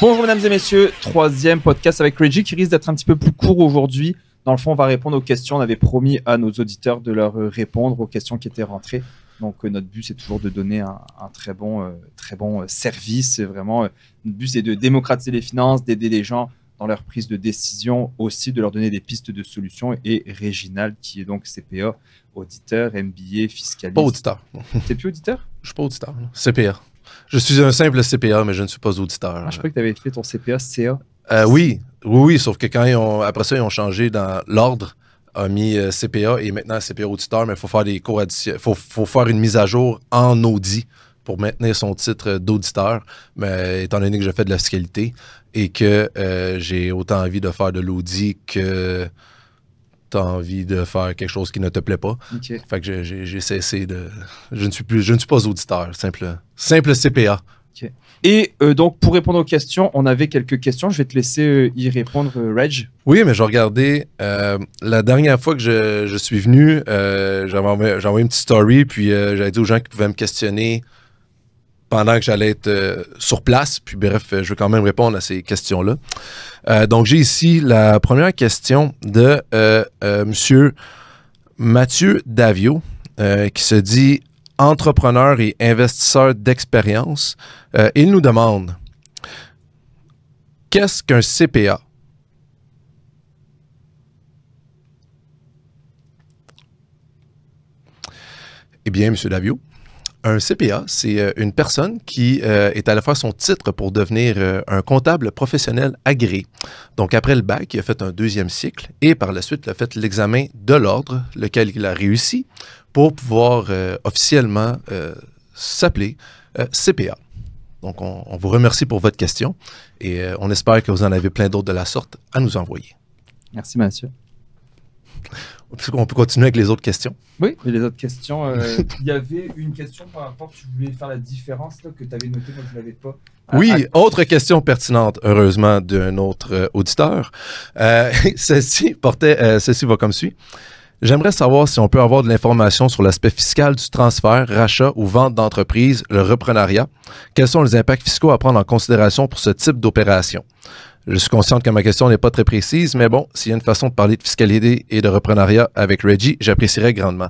Bonjour mesdames et messieurs, troisième podcast avec Reggie qui risque d'être un petit peu plus court aujourd'hui. Dans le fond, on va répondre aux questions. On avait promis à nos auditeurs de leur euh, répondre aux questions qui étaient rentrées. Donc euh, notre but, c'est toujours de donner un, très bon, euh, très bon service. Vraiment, notre but, c'est de démocratiser les finances, d'aider les gens dans leur prise de décision, aussi de leur donner des pistes de solutions. Et Réginald, qui est donc CPA, auditeur, MBA, fiscaliste. Pas auditeur. T'es plus auditeur Je suis pas auditeur. CPA. Je suis un simple CPA, mais je ne suis pas auditeur. Ah, je crois que tu avais fait ton CPA, CA. Euh, oui, oui, sauf que quand ils ont, après ça, ils ont changé dans l'ordre, a mis euh, CPA et maintenant CPA auditeur, mais il faut faire des cours faut, faut faire une mise à jour en audit pour maintenir son titre d'auditeur. Mais étant donné que je fais de la fiscalité et que euh, j'ai autant envie de faire de l'audit que tu as envie de faire quelque chose qui ne te plaît pas. Fait que j'ai cessé de. Je ne suis plus, je ne suis pas auditeur, simple. Simple CPA. Et euh, donc, pour répondre aux questions, on avait quelques questions. Je vais te laisser euh, y répondre, euh, Reg. Oui, mais je regardais. la dernière fois que je, suis venu, j'avais envoyé une petite story, puis j'avais dit aux gens qui pouvaient me questionner pendant que j'allais être sur place. Puis bref, je vais quand même répondre à ces questions-là. donc, j'ai ici la première question de Monsieur Mathieu Davio, qui se dit entrepreneur et investisseur d'expérience, euh, Il nous demande, qu'est-ce qu'un CPA? Eh bien, Monsieur Davio, un CPA, c'est euh, une personne qui euh, est à la fois son titre pour devenir un comptable professionnel agréé. Donc, après le bac, il a fait un deuxième cycle et par la suite, il a fait l'examen de l'ordre, lequel il a réussi pour pouvoir euh, officiellement euh, s'appeler euh, CPA. Donc, on, vous remercie pour votre question et on espère que vous en avez plein d'autres de la sorte à nous envoyer. Merci, monsieur. On peut continuer avec les autres questions. Oui, les autres questions. Il y avait une question par rapport, tu voulais faire la différence que tu avais notée, moi je ne l'avais pas. Ah, oui, ah. autre question pertinente, heureusement, d'un autre auditeur. celle-ci portait, celle-ci va comme suit. J'aimerais savoir si on peut avoir de l'information sur l'aspect fiscal du transfert, rachat ou vente d'entreprise, le reprenariat. Quels sont les impacts fiscaux à prendre en considération pour ce type d'opération? Je suis consciente que ma question n'est pas très précise, mais bon, s'il y a une façon de parler de fiscalité et de reprenariat avec Reggie, j'apprécierais grandement.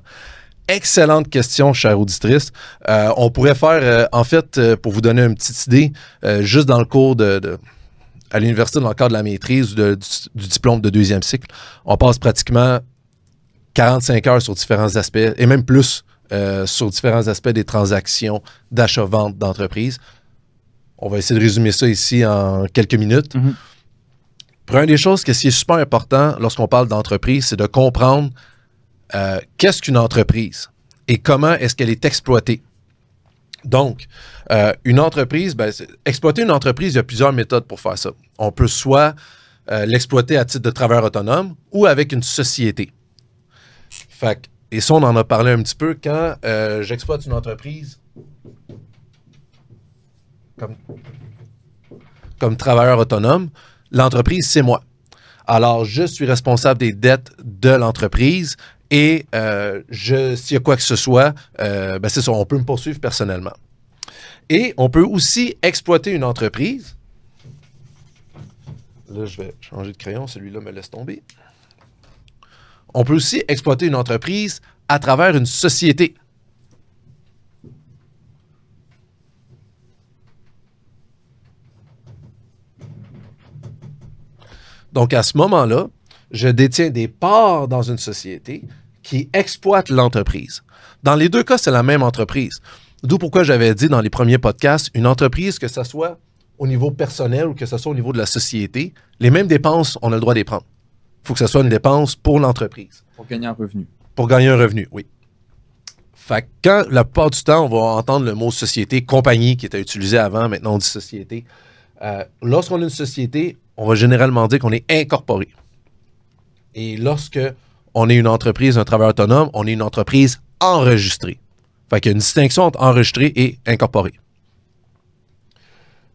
Excellente question, chère auditrice. Euh, on pourrait faire, euh, en fait, euh, pour vous donner une petite idée, juste dans le cours de, à l'université, dans le cadre de la maîtrise ou du, diplôme de deuxième cycle, on passe pratiquement 45 heures sur différents aspects, et même plus euh, sur différents aspects des transactions d'achat-vente d'entreprise. On va essayer de résumer ça ici en quelques minutes. Mm des choses, ce qui est super important lorsqu'on parle d'entreprise, c'est de comprendre euh, qu'est-ce qu'une entreprise et comment est-ce qu'elle est exploitée. Donc, euh, une entreprise, ben, exploiter une entreprise, il y a plusieurs méthodes pour faire ça. On peut soit l'exploiter à titre de travailleur autonome ou avec une société. Fait et ça, on en a parlé un petit peu quand euh, j'exploite une entreprise comme, travailleur autonome. L'entreprise, c'est moi. Alors, je suis responsable des dettes de l'entreprise et euh, s'il y a quoi que ce soit, euh, ben, c'est ça, on peut me poursuivre personnellement. Et on peut aussi exploiter une entreprise. Là, je vais changer de crayon, celui-là me laisse tomber. On peut aussi exploiter une entreprise à travers une société. Donc, à ce moment-là, je détiens des parts dans une société qui exploite l'entreprise. Dans les deux cas, c'est la même entreprise. D'où pourquoi j'avais dit dans les premiers podcasts, une entreprise, que ce soit au niveau personnel ou que ce soit au niveau de la société, les mêmes dépenses, on a le droit d'y prendre faut que ce soit une dépense pour l'entreprise. Pour gagner un revenu. Pour gagner un revenu, oui. Fait que quand la plupart du temps, on va entendre le mot société, compagnie qui était utilisé avant, maintenant on dit société. Euh, lorsqu'on a une société, on va généralement dire qu'on est incorporé. Et lorsque on est une entreprise, un travailleur autonome, on est une entreprise enregistrée. Fait qu'il y a une distinction entre enregistré et incorporé.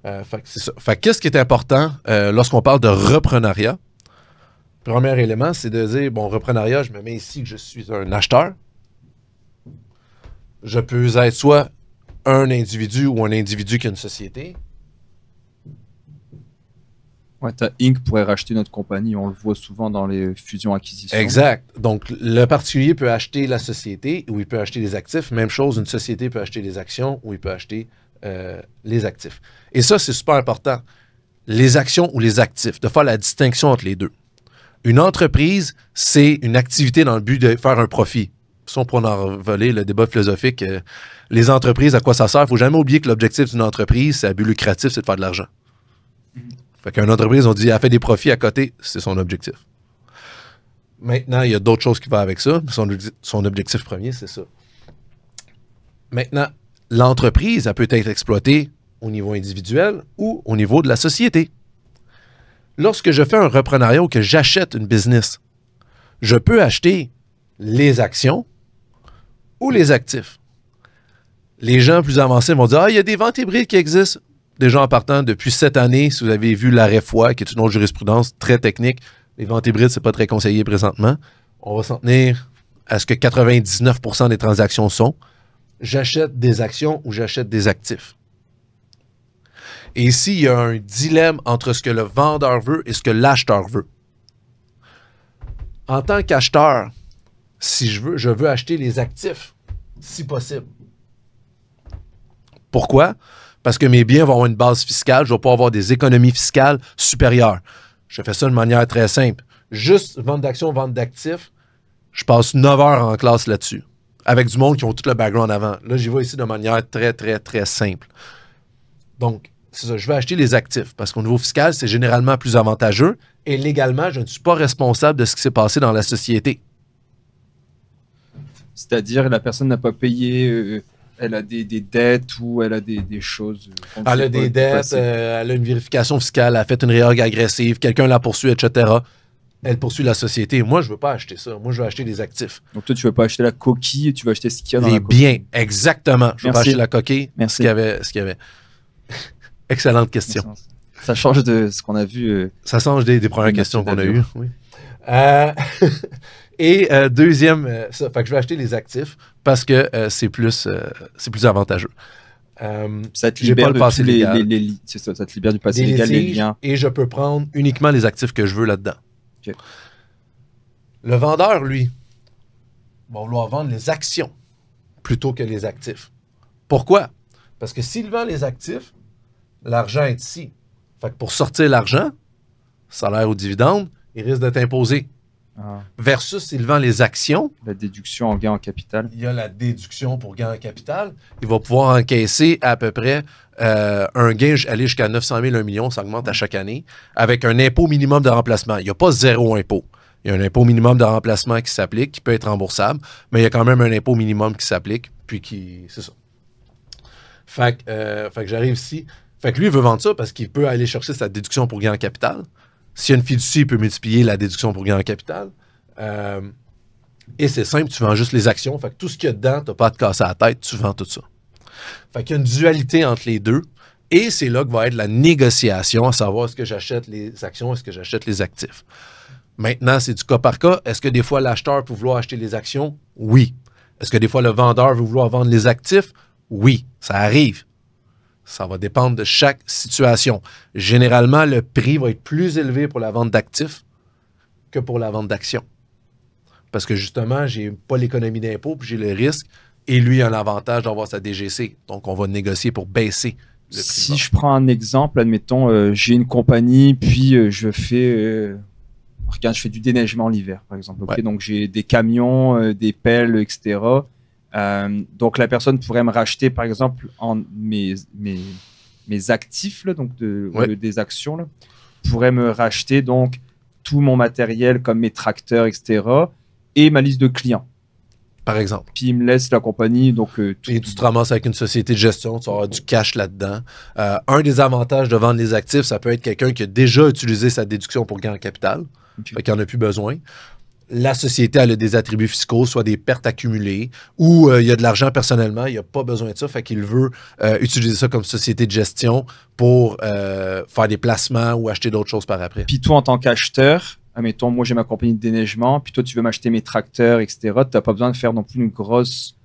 Euh, fait que c'est ça. Fait qu'est-ce qui est important euh, lorsqu'on parle de reprenariat? Premier élément, c'est de dire, bon, reprenariat, je me mets ici que je suis un acheteur. Je peux être soit un individu ou un individu qui a une société. Ouais, ta Inc. pourrait racheter notre compagnie. On le voit souvent dans les fusions-acquisitions. Exact. Donc, le particulier peut acheter la société ou il peut acheter des actifs. Même chose, une société peut acheter des actions ou il peut acheter euh, les actifs. Et ça, c'est super important. Les actions ou les actifs, de faire la distinction entre les deux. Une entreprise, c'est une activité dans le but de faire un profit. Sans pour en voler le débat philosophique, euh, les entreprises, à quoi ça sert? Il faut jamais oublier que l'objectif d'une entreprise, c'est à but lucratif, c'est de faire de l'argent. Fait qu'une entreprise, on dit, elle fait des profits à côté, c'est son objectif. Maintenant, il y a d'autres choses qui vont avec ça. Son, son objectif premier, c'est ça. Maintenant, l'entreprise, elle peut être exploitée au niveau individuel ou au niveau de la société lorsque je fais un reprenariat ou que j'achète une business, je peux acheter les actions ou les actifs. Les gens plus avancés vont dire Ah, il y a des ventes hybrides qui existent. Déjà en partant, depuis cette année, si vous avez vu l'arrêt foi, qui est une autre jurisprudence très technique, les ventes hybrides, n'est pas très conseillé présentement. On va s'en tenir à ce que 99 des transactions sont. J'achète des actions ou j'achète des actifs. Et ici, il y a un dilemme entre ce que le vendeur veut et ce que l'acheteur veut. En tant qu'acheteur, si je veux, je veux acheter les actifs, si possible. Pourquoi? Parce que mes biens vont avoir une base fiscale, je vais pouvoir avoir des économies fiscales supérieures. Je fais ça de manière très simple. Juste vente d'actions, vente d'actifs, je passe 9 heures en classe là-dessus, avec du monde qui ont tout le background avant. Là, j'y vois ici de manière très, très, très simple. Donc, c'est ça, je vais acheter les actifs parce qu'au niveau fiscal, c'est généralement plus avantageux et légalement, je ne suis pas responsable de ce qui s'est passé dans la société. C'est-à-dire, la personne n'a pas payé, euh, elle a des, dettes ou elle a des, choses. Euh, elle a des dettes, euh, elle a une vérification fiscale, elle a fait une réorg agressive, quelqu'un la poursuit, etc elle poursuit la société. Moi, je ne veux pas acheter ça. Moi, je veux acheter des actifs. Donc, toi, tu ne veux pas acheter la coquille, tu veux acheter ce qu'il y a dans les eh la coquille. Bien, exactement. Je ne veux pas acheter la coquille, Merci. ce qu'il y Ce qu'il y avait. Excellente question. Ça change de ce qu'on a vu. Euh, ça change des, premières questions qu'on a eues. Euh, et euh, deuxième, que je vais acheter les actifs parce que c'est plus, c'est plus avantageux. ça te libère pas passé ça, te libère du passé légal, liens. Et je peux prendre uniquement les actifs que je veux là-dedans. Le vendeur, lui, va vouloir vendre les actions plutôt que les actifs. Pourquoi? Parce que s'il vend les actifs, l'argent est ici. Fait que pour sortir l'argent, salaire ou dividende, il risque d'être imposé. Ah. Versus s'il vend les actions. La déduction en gain en capital. Il y a la déduction pour gain en capital. Il va pouvoir encaisser à peu près euh, un gain aller jusqu'à 900 000, 1 million, ça augmente à chaque année, avec un impôt minimum de remplacement. Il n'y a pas zéro impôt. Il y a un impôt minimum de remplacement qui s'applique, qui peut être remboursable, mais il y a quand même un impôt minimum qui s'applique, puis qui. C'est ça. fait que euh, j'arrive ici. Fait que lui, il veut vendre ça parce qu'il peut aller chercher sa déduction pour gain en capital. S'il y a une fiducie, il peut multiplier la déduction pour gain en capital. Euh, et c'est simple, tu vends juste les actions. Fait que tout ce qu'il y a dedans, tu n'as pas à te casser la tête, tu vends tout ça. Fait qu'il y a une dualité entre les deux. Et c'est là que va être la négociation, à savoir est-ce que j'achète les actions, est-ce que j'achète les actifs. Maintenant, c'est du cas par cas. Est-ce que des fois l'acheteur peut vouloir acheter les actions? Oui. Est-ce que des fois le vendeur veut vouloir vendre les actifs? Oui, ça arrive. Ça va dépendre de chaque situation. Généralement, le prix va être plus élevé pour la vente d'actifs que pour la vente d'actions. Parce que justement, je n'ai pas l'économie d'impôt, puis j'ai le risque, et lui il a l'avantage d'avoir sa DGC. Donc, on va négocier pour baisser le prix. Si je prends un exemple, admettons, euh, j'ai une compagnie, puis euh, je fais. Euh, regarde, je fais du déneigement l'hiver, par exemple. Donc, j'ai des camions, des pelles, etc. Euh, donc la personne pourrait me racheter par exemple en mes, actifs, donc de, des actions, pourrait me racheter donc tout mon matériel comme mes tracteurs, etc. et ma liste de clients. Par exemple. Puis il me laisse la compagnie. Donc, euh, tout... Et tu te ramasses avec une société de gestion, tu auras du cash là-dedans. Euh, un des avantages de vendre les actifs, ça peut être quelqu'un qui a déjà utilisé sa déduction pour gain en capital. qui n'en a plus besoin la société a des attributs fiscaux, soit des pertes accumulées, ou euh, il y a de l'argent personnellement, il n'y a pas besoin de ça, fait qu'il veut euh, utiliser ça comme société de gestion pour euh, faire des placements ou acheter d'autres choses par après. Puis toi, en tant qu'acheteur, admettons, moi j'ai ma compagnie de déneigement, puis toi tu veux m'acheter mes tracteurs, etc., tu n'as pas besoin de faire non plus une grosse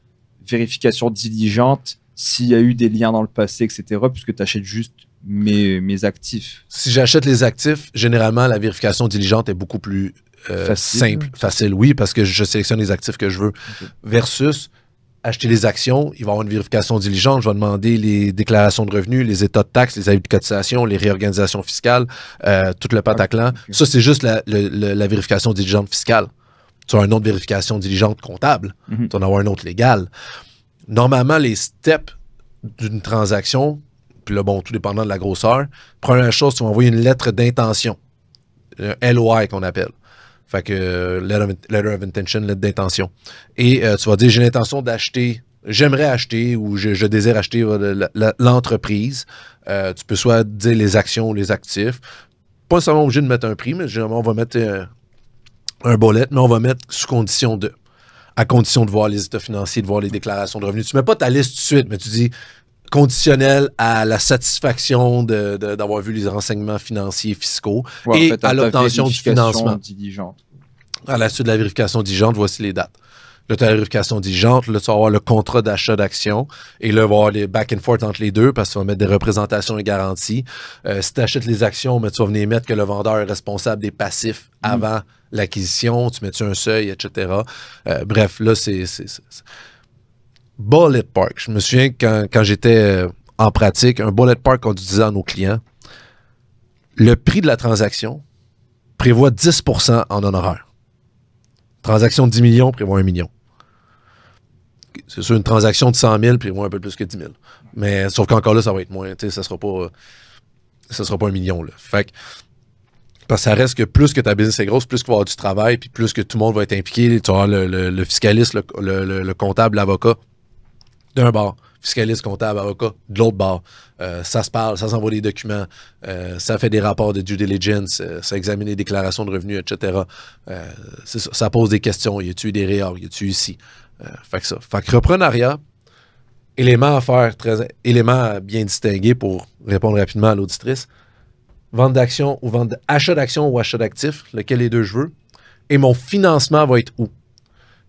vérification diligente s'il y a eu des liens dans le passé, etc., puisque tu achètes juste mes actifs. Si j'achète les actifs, généralement, la vérification diligente est beaucoup plus euh, simple, facile, oui, parce que je sélectionne les actifs que je veux. Versus acheter les actions, il va y avoir une vérification diligente, je vais demander les déclarations de revenus, les états de taxes, les avis de cotisation, les réorganisations fiscales, euh, tout le pataclan. Ah, Ça, c'est juste la, vérification diligente fiscale. Tu as une autre vérification diligente comptable, mhm. tu en as un autre légal. Normalement, les steps d'une transaction, puis là, bon, tout dépendant de la grosseur, première chose, tu vas envoyer une lettre d'intention, un LOI qu'on appelle. Fait que euh, letter of, intention, lettre d'intention. Et euh, tu vas dire, j'ai l'intention d'acheter j'aimerais acheter ou je, désire acheter euh, l'entreprise. tu peux soit dire les actions ou les actifs. Pas seulement obligé de mettre un prix, mais généralement, on va mettre un, bolette, mais on va mettre sous condition de. À condition de voir les états financiers, de voir les déclarations de revenus. Tu ne mets pas ta liste tout de suite, mais tu dis conditionnel à la satisfaction d'avoir vu les renseignements financiers fiscaux et à, l'obtention du financement. À la suite de la vérification diligente, voici les dates. Là, tu as la vérification diligente, le tu vas avoir le contrat d'achat d'actions et là, il les back and forth entre les deux parce que tu vas mettre des représentations et garanties. Euh, si tu achètes les actions, mais tu vas venir mettre que le vendeur est responsable des passifs mm. avant l'acquisition, tu mets-tu un seuil, etc. Euh, bref, là, c'est bullet park. Je me souviens quand, quand j'étais euh, en pratique, un bullet park, on disait à nos clients, le prix de la transaction prévoit 10 en honoraire. Transaction de 10 millions prévoit 1 million. C'est sûr, une transaction de 100 000 prévoit un peu plus que 10 000. Mais sauf qu'encore là, ça va être moins. Ça sera pas, euh, ça sera pas un million. Là. Fait parce que ça reste que plus que ta business est grosse, plus qu'il va y avoir du travail, puis plus que tout le monde va être impliqué. Tu le, fiscaliste, le comptable, l'avocat d'un bord, fiscaliste, comptable, avocat, de l'autre bord. Euh, ça se parle, ça s'envoie des documents, euh, ça fait des rapports de due diligence, euh, ça examine les déclarations de revenus, etc. Ça, pose des questions. Y a-tu des il Y a-tu ici? fait que ça. Fait que reprenariat, élément à faire, très, élément à bien distinguer pour répondre rapidement à l'auditrice. Vente d'action ou vente achat d'actions ou achat d'actifs, lequel les deux je veux. Et mon financement va être où?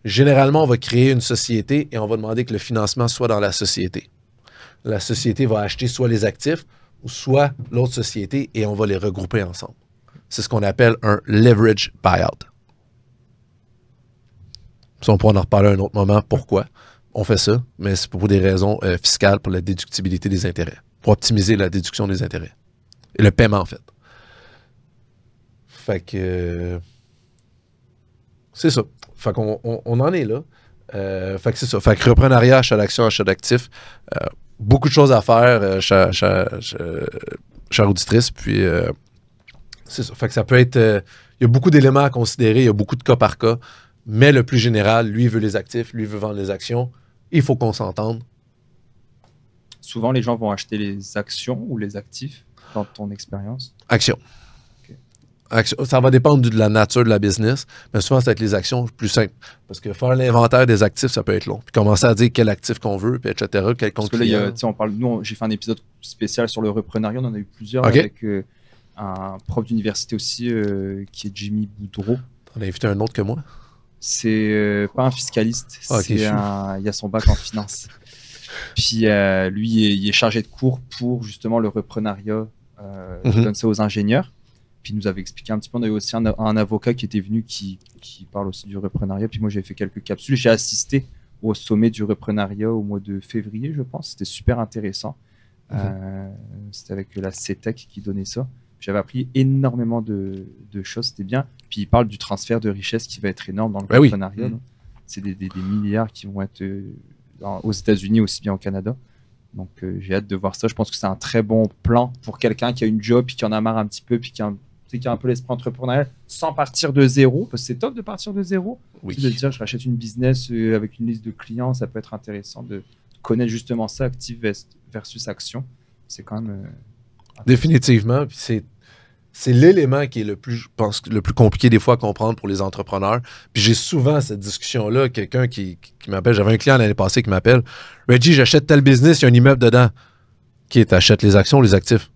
Généralement, on va créer une société et on va demander que le financement soit dans la société. La société va acheter soit les actifs ou soit l'autre société et on va les regrouper ensemble. C'est ce qu'on appelle un leverage buyout. Ça, on pourra en reparler à un autre moment. Pourquoi on fait ça, mais c'est pour des raisons euh, fiscales, pour la déductibilité des intérêts, pour optimiser la déduction des intérêts. Et le paiement, en fait. Fait que. Euh, c'est ça. Fait qu'on on, en est là. Euh, fait que c'est ça. Fait que reprenariat, achat d'action, achat d'actifs. Euh, beaucoup de choses à faire, euh, auditrice. Puis, euh, c'est ça. Fait que ça peut être. Il y a beaucoup d'éléments à considérer, il y a beaucoup de cas par cas. Mais le plus général, lui veut les actifs, lui veut vendre les actions. Il faut qu'on s'entende. Souvent, les gens vont acheter les actions ou les actifs dans ton expérience Actions ça va dépendre de la nature de la business, mais souvent, c'est avec les actions plus simples. Parce que faire l'inventaire des actifs, ça peut être long. Puis commencer à dire quel actif qu'on veut, puis etc., quel on parle, nous, j'ai fait un épisode spécial sur le reprenariat, on en a eu plusieurs avec euh, un prof d'université aussi euh, qui est Jimmy Boudreau. On a invité un autre que moi? C'est euh, pas un fiscaliste, ah, il a son bac en finance. Puis lui, il est, chargé de cours pour justement le reprenariat. Mm-hmm. donne ça aux ingénieurs. Puis il nous avait expliqué un petit peu. On avait aussi un, avocat qui était venu qui, qui parle aussi du reprenariat. Puis moi, j'ai fait quelques capsules. J'ai assisté au sommet du reprenariat au mois de février, je pense. C'était super intéressant. Mhm. Euh, c'était avec la CETEC e qui donnait ça. J'avais appris énormément de, de choses, c'était bien. Puis il parle du transfert de richesse qui va être énorme dans le reprenariat. Mhm. C'est des, des, milliards qui vont être euh, aux États-Unis aussi bien au Canada. Donc euh, j'ai hâte de voir ça. Je pense que c'est un très bon plan pour quelqu'un qui a une job, puis qui en a marre un petit peu, puis qui a qui a un peu l'esprit entrepreneurial sans partir de zéro, parce que c'est top de partir de zéro. Oui. De dire, je rachète une business euh, avec une liste de clients, ça peut être intéressant de connaître justement ça, active versus action. C'est quand même. Euh, Définitivement, puis c'est c'est l'élément qui est le plus, je pense, le plus compliqué des fois à comprendre pour les entrepreneurs. Puis j'ai souvent cette discussion-là, quelqu'un qui, m'appelle, j'avais un client l'année passée qui m'appelle, Reggie, j'achète tel business, il y a un immeuble dedans. Qui est, achète les actions, les actifs.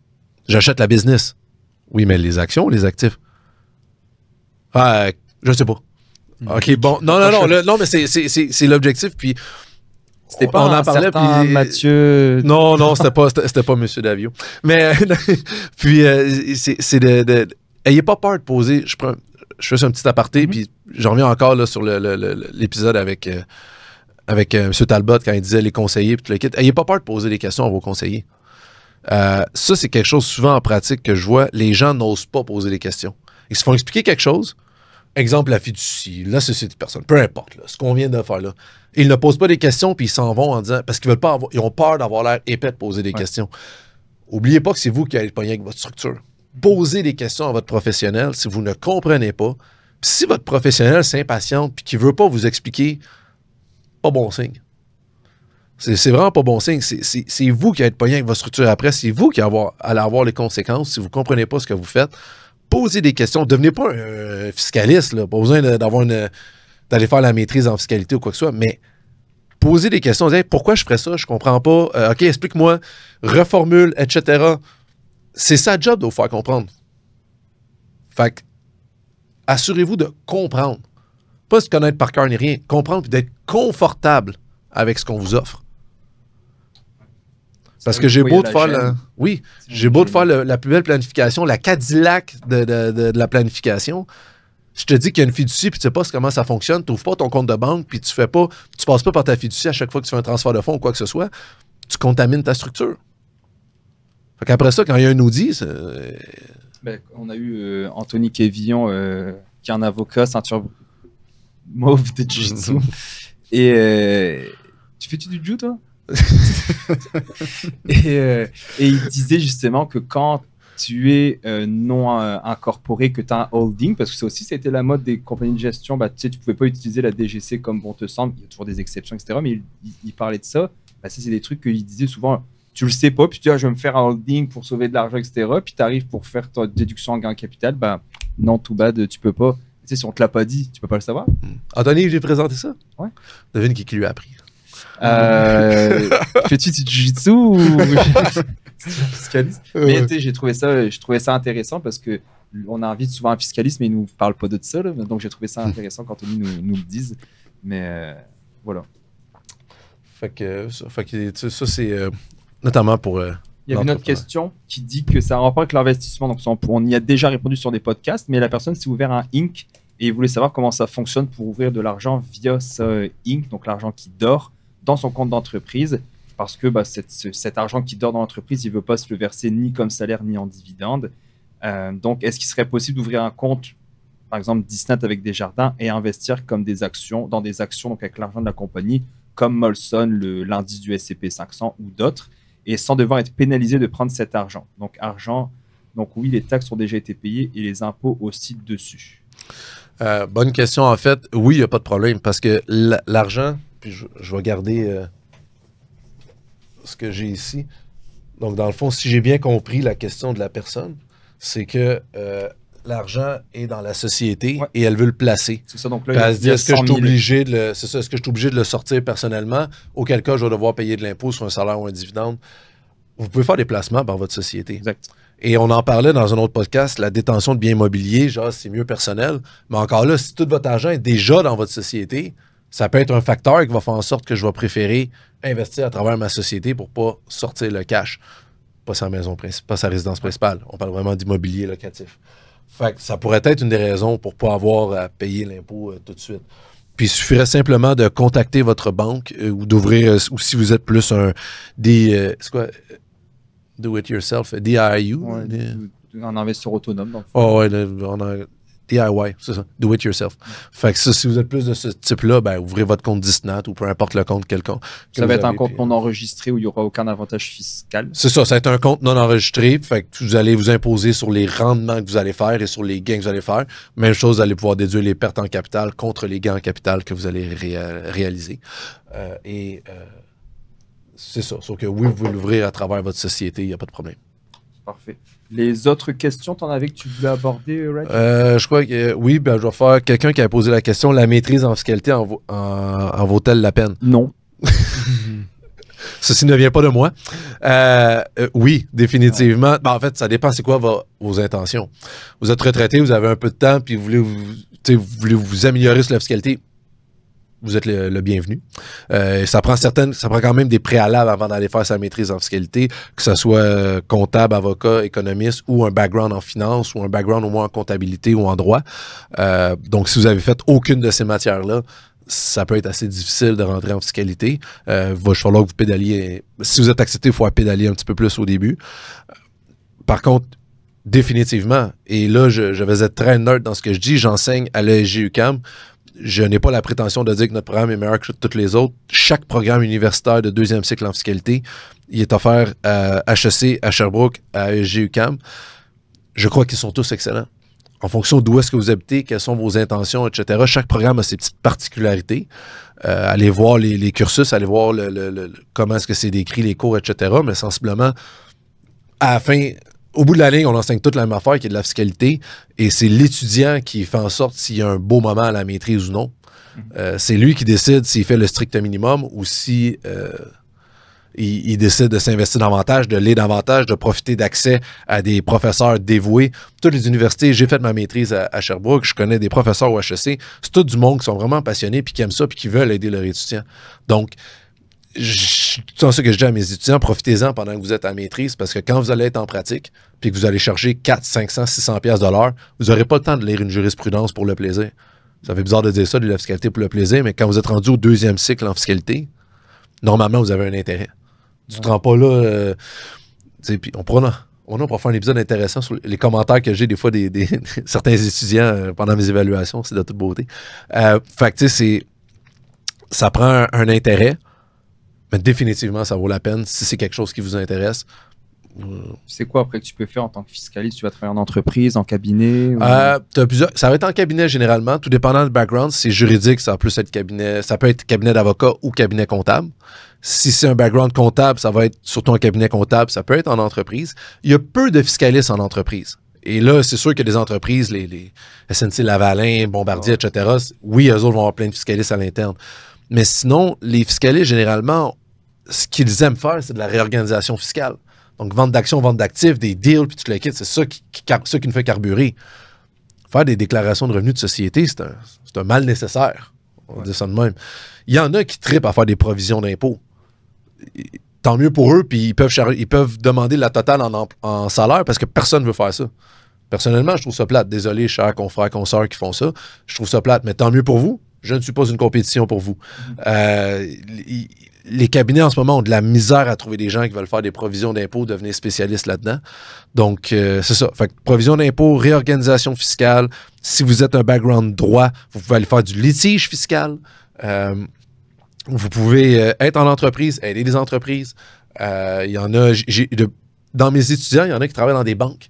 J'achète la business. Oui, mais les actions ou les actifs? Je ah, euh, je sais pas. Hmm. OK, bon. Non, non, non. non, mais c'est l'objectif. Puis. on en, parlait Mathieu non non c'était pas c'était pas M. Davio mais puis euh, c'est de, ayez pas peur de poser je prends je fais un petit aparté hmm. puis j'en reviens encore là, sur l'épisode avec euh, avec M. Talbot quand il disait les conseillers tout le kit ayez pas peur de poser des questions à vos conseillers euh, ça, c'est quelque chose souvent en pratique que je vois. Les gens n'osent pas poser des questions. Ils se font expliquer quelque chose. Exemple, la fiducie, la société de personne, peu importe, ce qu'on vient de faire là. Ils ne posent pas des questions, puis ils s'en vont en disant, parce qu'ils veulent pas ils ont peur d'avoir l'air épais de poser des questions. Oubliez pas que c'est vous qui allez pogner avec votre structure. Posez des questions à votre professionnel si vous ne comprenez pas. si votre professionnel s'impatiente puis qu'il ne veut pas vous expliquer, pas bon signe. C'est vraiment pas bon signe. C'est vous qui êtes bien avec votre structure après. C'est vous qui allez avoir les conséquences si vous ne comprenez pas ce que vous faites. Posez des questions. Devenez pas un euh, fiscaliste. Pas besoin d'avoir d'aller faire la maîtrise en fiscalité ou quoi que ce soit, mais posez des questions, pourquoi je ferais ça, je comprends pas, euh, ok, explique-moi, reformule, etc. C'est le job de vous faire comprendre. Fait assurez-vous de comprendre. Pas se connaître par cœur ni rien. Comprendre et d'être confortable avec ce qu'on vous offre. Parce que j'ai beau de faire la... Oui, j'ai beau de faire la plus belle planification, la Cadillac de, la planification. Je te dis qu'il y a une fiducie, puis tu sais pas comment ça fonctionne, tu n'ouvres pas ton compte de banque, puis tu fais pas, tu passes pas par ta fiducie à chaque fois que tu fais un transfert de fonds ou quoi que ce soit, tu contamines ta structure. Fait qu'après ça, quand il y a un audit, euh, ben, on a eu euh, Anthony Kévillon, euh, qui est un avocat, ceinture mauve de jiu-jitsu. Et tu fais-tu du jiu, toi et, euh, et, il disait justement que quand tu es euh, non euh, incorporé, que tu as un holding, parce que ça aussi, c'était la mode des compagnies de gestion, bah, tu sais, pouvais pas utiliser la DGC comme bon te semble, il y a toujours des exceptions, etc. Mais il, parlait de ça. Bah, ça, c'est des trucs qu'il disait souvent tu le sais pas, puis tu dis, ah, je vais me faire un holding pour sauver de l'argent, etc. Puis tu arrives pour faire ta déduction en gain capital, bah, non, tout bad, tu peux pas. Tu sais, si on te l'a pas dit, tu peux pas le savoir. Mmh. Anthony, j'ai présenté ça. Ouais. Devine qui, qui lui a appris. Euh, fais-tu du jitsu ou fiscaliste Mais j'ai trouvé ça, je trouvais ça intéressant parce que on a envie souvent un fiscaliste, mais il nous parle pas de ça. donc j'ai trouvé ça hmm. intéressant quand nous, nous le disent. Mais euh, voilà. ça, c'est euh, notamment pour. il y a une autre question qui dit que ça a un rapport avec l'investissement. Donc, on, on, y a déjà répondu sur des podcasts, mais la personne s'est ouvert un INC et voulait savoir comment ça fonctionne pour ouvrir de l'argent via ce INC, donc l'argent qui dort dans son compte d'entreprise parce que bah, cet argent qui dort dans l'entreprise, il ne veut pas se le verser ni comme salaire ni en dividende. Euh, donc, est-ce qu'il serait possible d'ouvrir un compte, par exemple distinct avec des jardins, et investir comme des actions dans des actions avec l'argent de la compagnie, comme Molson, l'indice du scp 500 ou d'autres, et sans devoir être pénalisé de prendre cet argent. Donc, argent. Donc oui, les taxes ont déjà été payées et les impôts aussi dessus. Euh, bonne question. En fait, oui, il n'y a pas de problème parce que l'argent, puis je, vais garder euh, ce que j'ai ici. Donc, dans le fond, si j'ai bien compris la question de la personne, c'est que euh, l'argent est dans la société et elle veut le placer. C'est ça, donc là, est-ce que, je suis obligé de est-ce que je suis obligé de le sortir personnellement, auquel cas je vais devoir payer de l'impôt sur un salaire ou un dividende? Vous pouvez faire des placements dans votre société. Exact. Et on en parlait dans un autre podcast, la détention de biens immobiliers, genre, c'est mieux personnel. Mais encore là, si tout votre argent est déjà dans votre société, ça peut être un facteur qui va faire en sorte que je vais préférer investir à travers ma société pour pas sortir le cash. Pas sa maison principale, pas sa résidence principale. On parle vraiment d'immobilier locatif. ça pourrait être une des raisons pour ne pas avoir à payer l'impôt euh, tout de suite. Puis il suffirait simplement de contacter votre banque euh, ou d'ouvrir, euh, ou si vous êtes plus un des. c'est quoi Do it yourself, DIU. Ouais, des... On autonome. Ah on DIY, c'est ça. Do it yourself. si vous êtes plus de ce type-là, ben, ouvrez votre compte Disney ou peu importe le compte quelconque. Ça va être un compte non euh, enregistré où il n'y aura aucun avantage fiscal. C'est ça, ça va être un compte non enregistré. Fait vous allez vous imposer sur les rendements que vous allez faire et sur les gains que vous allez faire. Même chose, vous allez pouvoir déduire les pertes en capital contre les gains en capital que vous allez réaliser. Euh, et euh, c'est ça. Sauf que oui, vous l'ouvrez à travers votre société, il n'y a pas de problème. Parfait. Les autres questions, t'en avais que tu voulais aborder, euh, euh, je crois que euh, oui, ben, je vais faire quelqu'un qui a posé la question la maîtrise en fiscalité en, vaut, elle la peine Non. Ceci ne vient pas de moi. oui, définitivement. Ben, en fait, ça dépend c'est quoi vos, intentions. Vous êtes retraité, vous avez un peu de temps, puis vous voulez vous, vous, voulez vous améliorer sur la fiscalité vous êtes le, bienvenu. Euh, ça prend certaines, ça prend quand même des préalables avant d'aller faire sa maîtrise en fiscalité, que ce soit euh, comptable, avocat, économiste ou un background en finance ou un background au moins en comptabilité ou en droit. Euh, donc, si vous avez fait aucune de ces matières-là, ça peut être assez difficile de rentrer en fiscalité. il va falloir que vous pédaliez. Si vous êtes accepté, il faut pédaler un petit peu plus au début. Par contre, définitivement, et là, je, vais être très neutre dans ce que je dis, j'enseigne à l'ESGUCAM je n'ai pas la prétention de dire que notre programme est meilleur que tous les autres. Chaque programme universitaire de deuxième cycle en fiscalité, il est offert à HEC, à Sherbrooke, à esg Je crois qu'ils sont tous excellents. En fonction d'où est-ce que vous habitez, quelles sont vos intentions, etc. Chaque programme a ses petites particularités. Euh, allez voir les, cursus, allez voir comment est-ce que c'est décrit, les cours, etc. Mais sensiblement, à la fin, au bout de la ligne, on enseigne toute la même affaire qui est de la fiscalité et c'est l'étudiant qui fait en sorte s'il y a un beau moment à la maîtrise ou non. Mm-hmm. Euh, c'est lui qui décide s'il fait le strict minimum ou si euh, il, décide de s'investir davantage, de lire davantage, de profiter d'accès à des professeurs dévoués. Toutes les universités, j'ai fait ma maîtrise à, Sherbrooke, je connais des professeurs au HEC. C'est tout du monde qui sont vraiment passionnés puis qui aiment ça puis qui veulent aider leurs étudiants. Donc, tout ce que je dis à mes étudiants, profitez-en pendant que vous êtes à maîtrise, parce que quand vous allez être en pratique, puis que vous allez charger 4, 500, 600 pièces de l'heure, vous n'aurez pas le temps de lire une jurisprudence pour le plaisir. Ça fait bizarre de dire ça, de la fiscalité pour le plaisir, mais quand vous êtes rendu au deuxième cycle en fiscalité, normalement, vous avez un intérêt. Tu te rends pas là... Euh, puis on prend... On a pour faire un épisode intéressant sur les commentaires que j'ai des fois des, certains étudiants euh, pendant mes évaluations, c'est de toute beauté. Euh, fait ça prend un intérêt, mais définitivement, ça vaut la peine si c'est quelque chose qui vous intéresse. Euh, c'est quoi après que tu peux faire en tant que fiscaliste Tu vas travailler en entreprise, en cabinet euh, Ça va être en cabinet généralement, tout dépendant du background. Si c'est juridique, ça va plus être cabinet. Ça peut être cabinet d'avocat ou cabinet comptable. Si c'est un background comptable, ça va être surtout un cabinet comptable. Ça peut être en entreprise. Il y a peu de fiscalistes en entreprise. Et là, c'est sûr que des entreprises, les, les SNC Lavalin, Bombardier, etc., oui, eux autres vont avoir plein de fiscalistes à l'interne. Mais sinon, les fiscalistes, généralement, ce qu'ils aiment faire, c'est de la réorganisation fiscale. Donc, vente d'actions, vente d'actifs, des deals, puis tu le quittes, c'est ça qui, qui nous fait carburer. Faire des déclarations de revenus de société, c'est un, mal nécessaire. On dit ça de même. Il y en a qui tripent à faire des provisions d'impôts. Tant mieux pour eux, puis ils peuvent, ils peuvent demander la totale en, salaire parce que personne ne veut faire ça. Personnellement, je trouve ça plate. Désolé, chers confrères, consoeurs qui font ça. Je trouve ça plate, mais tant mieux pour vous. Je ne suis pas une compétition pour vous. Mm-hmm. Euh, les cabinets en ce moment ont de la misère à trouver des gens qui veulent faire des provisions d'impôts, devenir spécialistes là-dedans. Donc, euh, c'est ça. Fait que provision d'impôts, réorganisation fiscale. Si vous êtes un background droit, vous pouvez aller faire du litige fiscal. Euh, vous pouvez euh, être en entreprise, aider les entreprises. Il y en a, dans mes étudiants, il y en a qui travaillent dans des banques.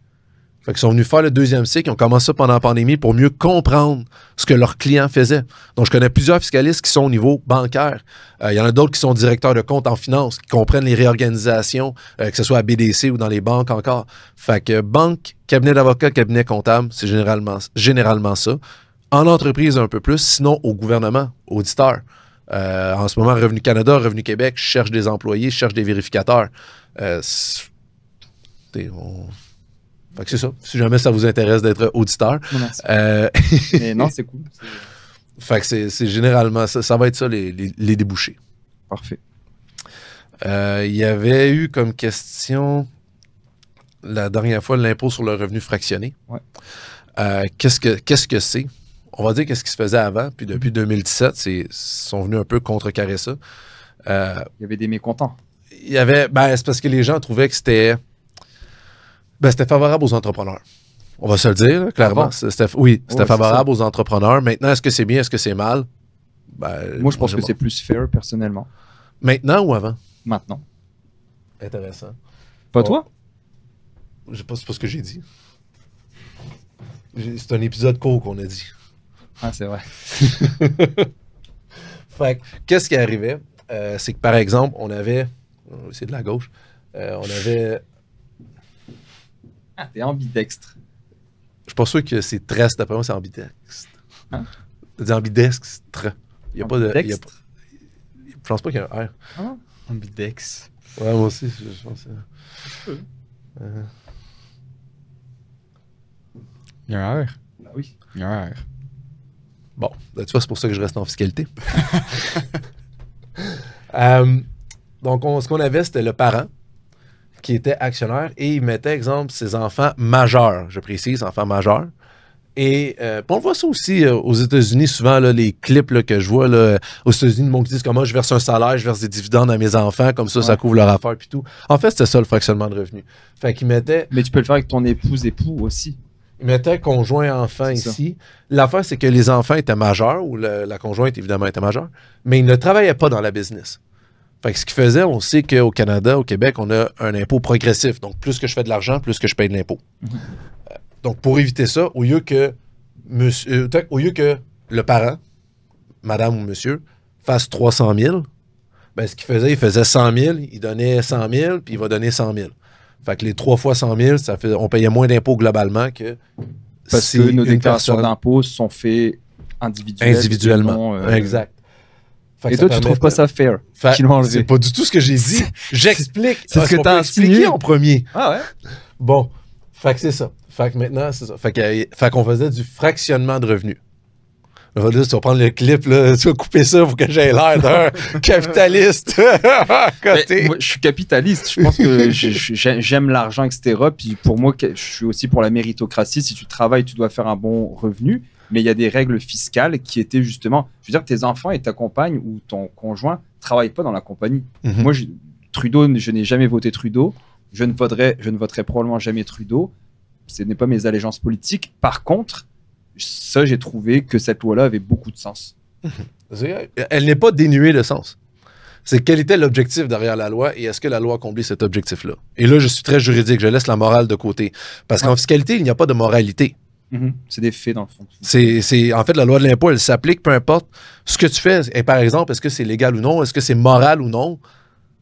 Fait ils sont venus faire le deuxième cycle. Ils ont commencé ça pendant la pandémie pour mieux comprendre ce que leurs clients faisaient. Donc, je connais plusieurs fiscalistes qui sont au niveau bancaire. Euh, il y en a d'autres qui sont directeurs de compte en finance, qui comprennent les réorganisations, euh, que ce soit à BDC ou dans les banques encore. Fait que banque, cabinet d'avocat, cabinet comptable, c'est généralement, généralement ça. En entreprise, un peu plus. Sinon, au gouvernement, auditeur. Euh, en ce moment, Revenu Canada, Revenu Québec, cherche des employés, cherche des vérificateurs. Fait que c'est ça. Si jamais ça vous intéresse d'être auditeur. Non, euh, non, c'est cool. Fait que c'est généralement ça. Ça va être ça, les, débouchés. Parfait. Euh, il y avait eu comme question la dernière fois l'impôt sur le revenu fractionné. Ouais. Euh, qu'est-ce que qu'est-ce que c'est? On va dire qu'est-ce qui se faisait avant, puis depuis 2017, mhm. ils sont venus un peu contrecarrer ça. il y avait des mécontents. Il y avait. Ben, c'est parce que les gens trouvaient que c'était ben, c'était favorable aux entrepreneurs. On va se le dire, clairement. Ah oui, c'était favorable aux entrepreneurs. Maintenant, est-ce que c'est bien, est-ce que c'est mal? Ben, moi, je pense que c'est plus fair, personnellement. Maintenant ou avant? Maintenant. Intéressant. Pas toi? Je sais pas, ce que j'ai dit. C'est un épisode court qu'on a dit. Ah, c'est vrai. fait qu'est-ce qui arrivait? Euh, c'est que, par exemple, on avait... C'est de la gauche. Euh, on avait ambidextre. Je suis pas sûr que c'est très, d'après moi, c'est ambidextre. Hein? ambidextre. Il n'y a pas de. Y je pense pas qu'il y a un R. Hein? Ouais, moi aussi, je, pense. Il y a un R. Bah oui. Il y a un R. Bon, tu vois, c'est pour ça que je reste en fiscalité. Euh, donc, ce qu'on avait, c'était le parent qui était actionnaire et il mettait, exemple, ses enfants majeurs, je précise, enfants majeurs. Et euh, on voit ça aussi euh, aux États-Unis, souvent, les clips que je vois là, aux États-Unis, ils disent, qui je verse un salaire, je verse des dividendes à mes enfants, comme ça, ça couvre leur affaire, puis tout. En fait, c'était ça le fractionnement de revenus. Fait qu'il mettait Mais tu peux le faire avec ton épouse, époux aussi. Il mettait conjoint-enfant ici. L'affaire, c'est que les enfants étaient majeurs, ou la conjointe, évidemment, était majeure, mais ils ne travaillaient pas dans la business. Fait que ce qu'il faisait, on sait qu'au Canada, au Québec, on a un impôt progressif. Donc, plus que je fais de l'argent, plus que je paye de l'impôt. Euh, donc, pour éviter ça, euh, au lieu que, le parent, madame ou monsieur, fasse 300 000, ben, ce qu'il faisait, il faisait 100 000, il donnait 100 000, puis il va donner 100 000. Fait que les trois fois 100 000, ça fait, on payait moins d'impôts globalement que. Parce si que nos déclarations d'impôts sont faites individuellement. Euh, exact. Et toi, tu trouves pas ça fair C'est pas du tout ce que j'ai dit. J'explique. C'est ce ah, que as expliqué en premier. Ah ouais. Bon, fait c'est ça. Fait maintenant, c'est ça. Fait qu'on faisait du fractionnement de revenus. Là, tu vas prendre le clip, là, tu vas couper ça pour que j'aille l'air d'un capitaliste. Ben, côté. je suis capitaliste. Je pense que j'aime l'argent, etc. Puis pour moi, je suis aussi pour la méritocratie. Si tu travailles, tu dois faire un bon revenu mais il y a des règles fiscales qui étaient justement, je veux dire, tes enfants et ta compagne ou ton conjoint travaillent pas dans la compagnie. Mhm. Moi, je, Trudeau, je n'ai jamais voté Trudeau. Je ne voterai, je ne voterai probablement jamais Trudeau. Ce n'est pas mes allégeances politiques. Par contre, ça, j'ai trouvé que cette loi-là avait beaucoup de sens. Mhm. Elle n'est pas dénuée de sens. C'est quel était l'objectif derrière la loi et est-ce que la loi accomplit cet objectif-là? Et là, je suis très juridique, je laisse la morale de côté. Parce qu'en fiscalité, il n'y a pas de moralité. Mhm. C'est des faits, dans le fond. C'est, en fait, la loi de l'impôt, elle s'applique peu importe ce que tu fais. Et par exemple, est-ce que c'est légal ou non? Est-ce que c'est moral ou non?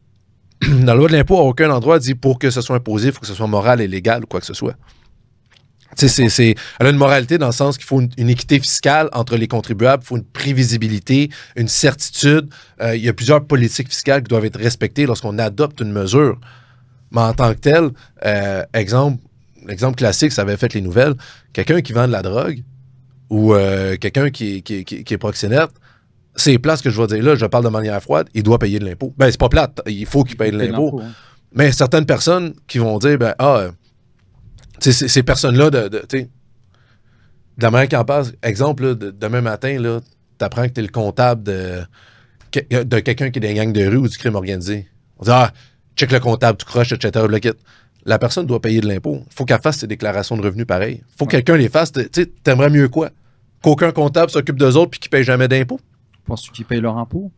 la loi de l'impôt, à aucun endroit, dit pour que ce soit imposé, il faut que ce soit moral et légal ou quoi que ce soit. C'est, elle a une moralité dans le sens qu'il faut une, équité fiscale entre les contribuables, il faut une prévisibilité, une certitude. Euh, il y a plusieurs politiques fiscales qui doivent être respectées lorsqu'on adopte une mesure. Mais en tant que tel, euh, exemple, l'exemple classique, ça avait fait les nouvelles. Quelqu'un qui vend de la drogue ou euh, quelqu'un qui, qui, est proxénète, c'est ce que je vais dire là, je parle de manière froide, il doit payer de l'impôt. Ben, c'est pas plate, il faut qu'il paye de l'impôt. Mais certaines personnes qui vont dire, ben, ah, euh, ces personnes-là, de, de, la manière en passent, exemple, demain matin, là, apprends que es le comptable de, de quelqu'un qui est des gangs de rue ou du crime organisé. On dit, ah, check le comptable, tu croches, etc la personne doit payer de l'impôt. Il faut qu'elle fasse ses déclarations de revenus pareil. faut que quelqu'un les fasse. Tu sais, t'aimerais mieux quoi? Qu'aucun comptable s'occupe d'eux autres puis qu'ils paye jamais d'impôts? Penses-tu qu'ils payent leur impôt?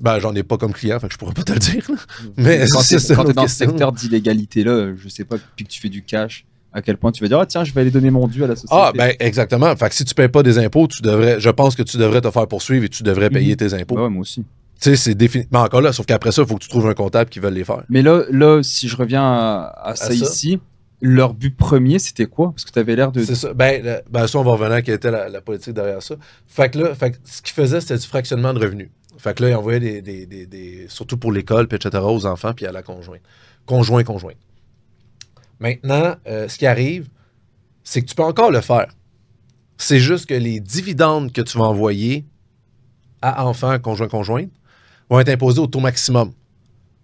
Ben, j'en ai pas comme client, enfin je pourrais pas te le dire. Mm. Mais quand tu dans ce secteur d'illégalité-là, je sais pas, puis que tu fais du cash, à quel point tu vas dire, ah, tiens, je vais aller donner mon dû à la société. Ah, ben exactement. Fait si tu payes pas des impôts, tu devrais, je pense que tu devrais te faire poursuivre et tu devrais mm-hmm. payer tes impôts. Bah ouais, moi aussi sais, c'est définitivement encore là, sauf qu'après ça, il faut que tu trouves un comptable qui veuille les faire. Mais là, là si je reviens à, ça, ici, leur but premier, c'était quoi? Parce que tu avais l'air de. C'est ça. Ben, ben ça, on va revenir à quelle était la, politique derrière ça. Fait que là, ce qu'ils faisaient, c'était du fractionnement de revenus. Fait que là, ils envoyaient des, surtout pour l'école, puis etc., aux enfants, puis à la conjointe. Conjoint, conjointe. Maintenant, euh, ce qui arrive, c'est que tu peux encore le faire. C'est juste que les dividendes que tu vas envoyer à enfants, conjoint, conjoint vont être imposés au taux maximum.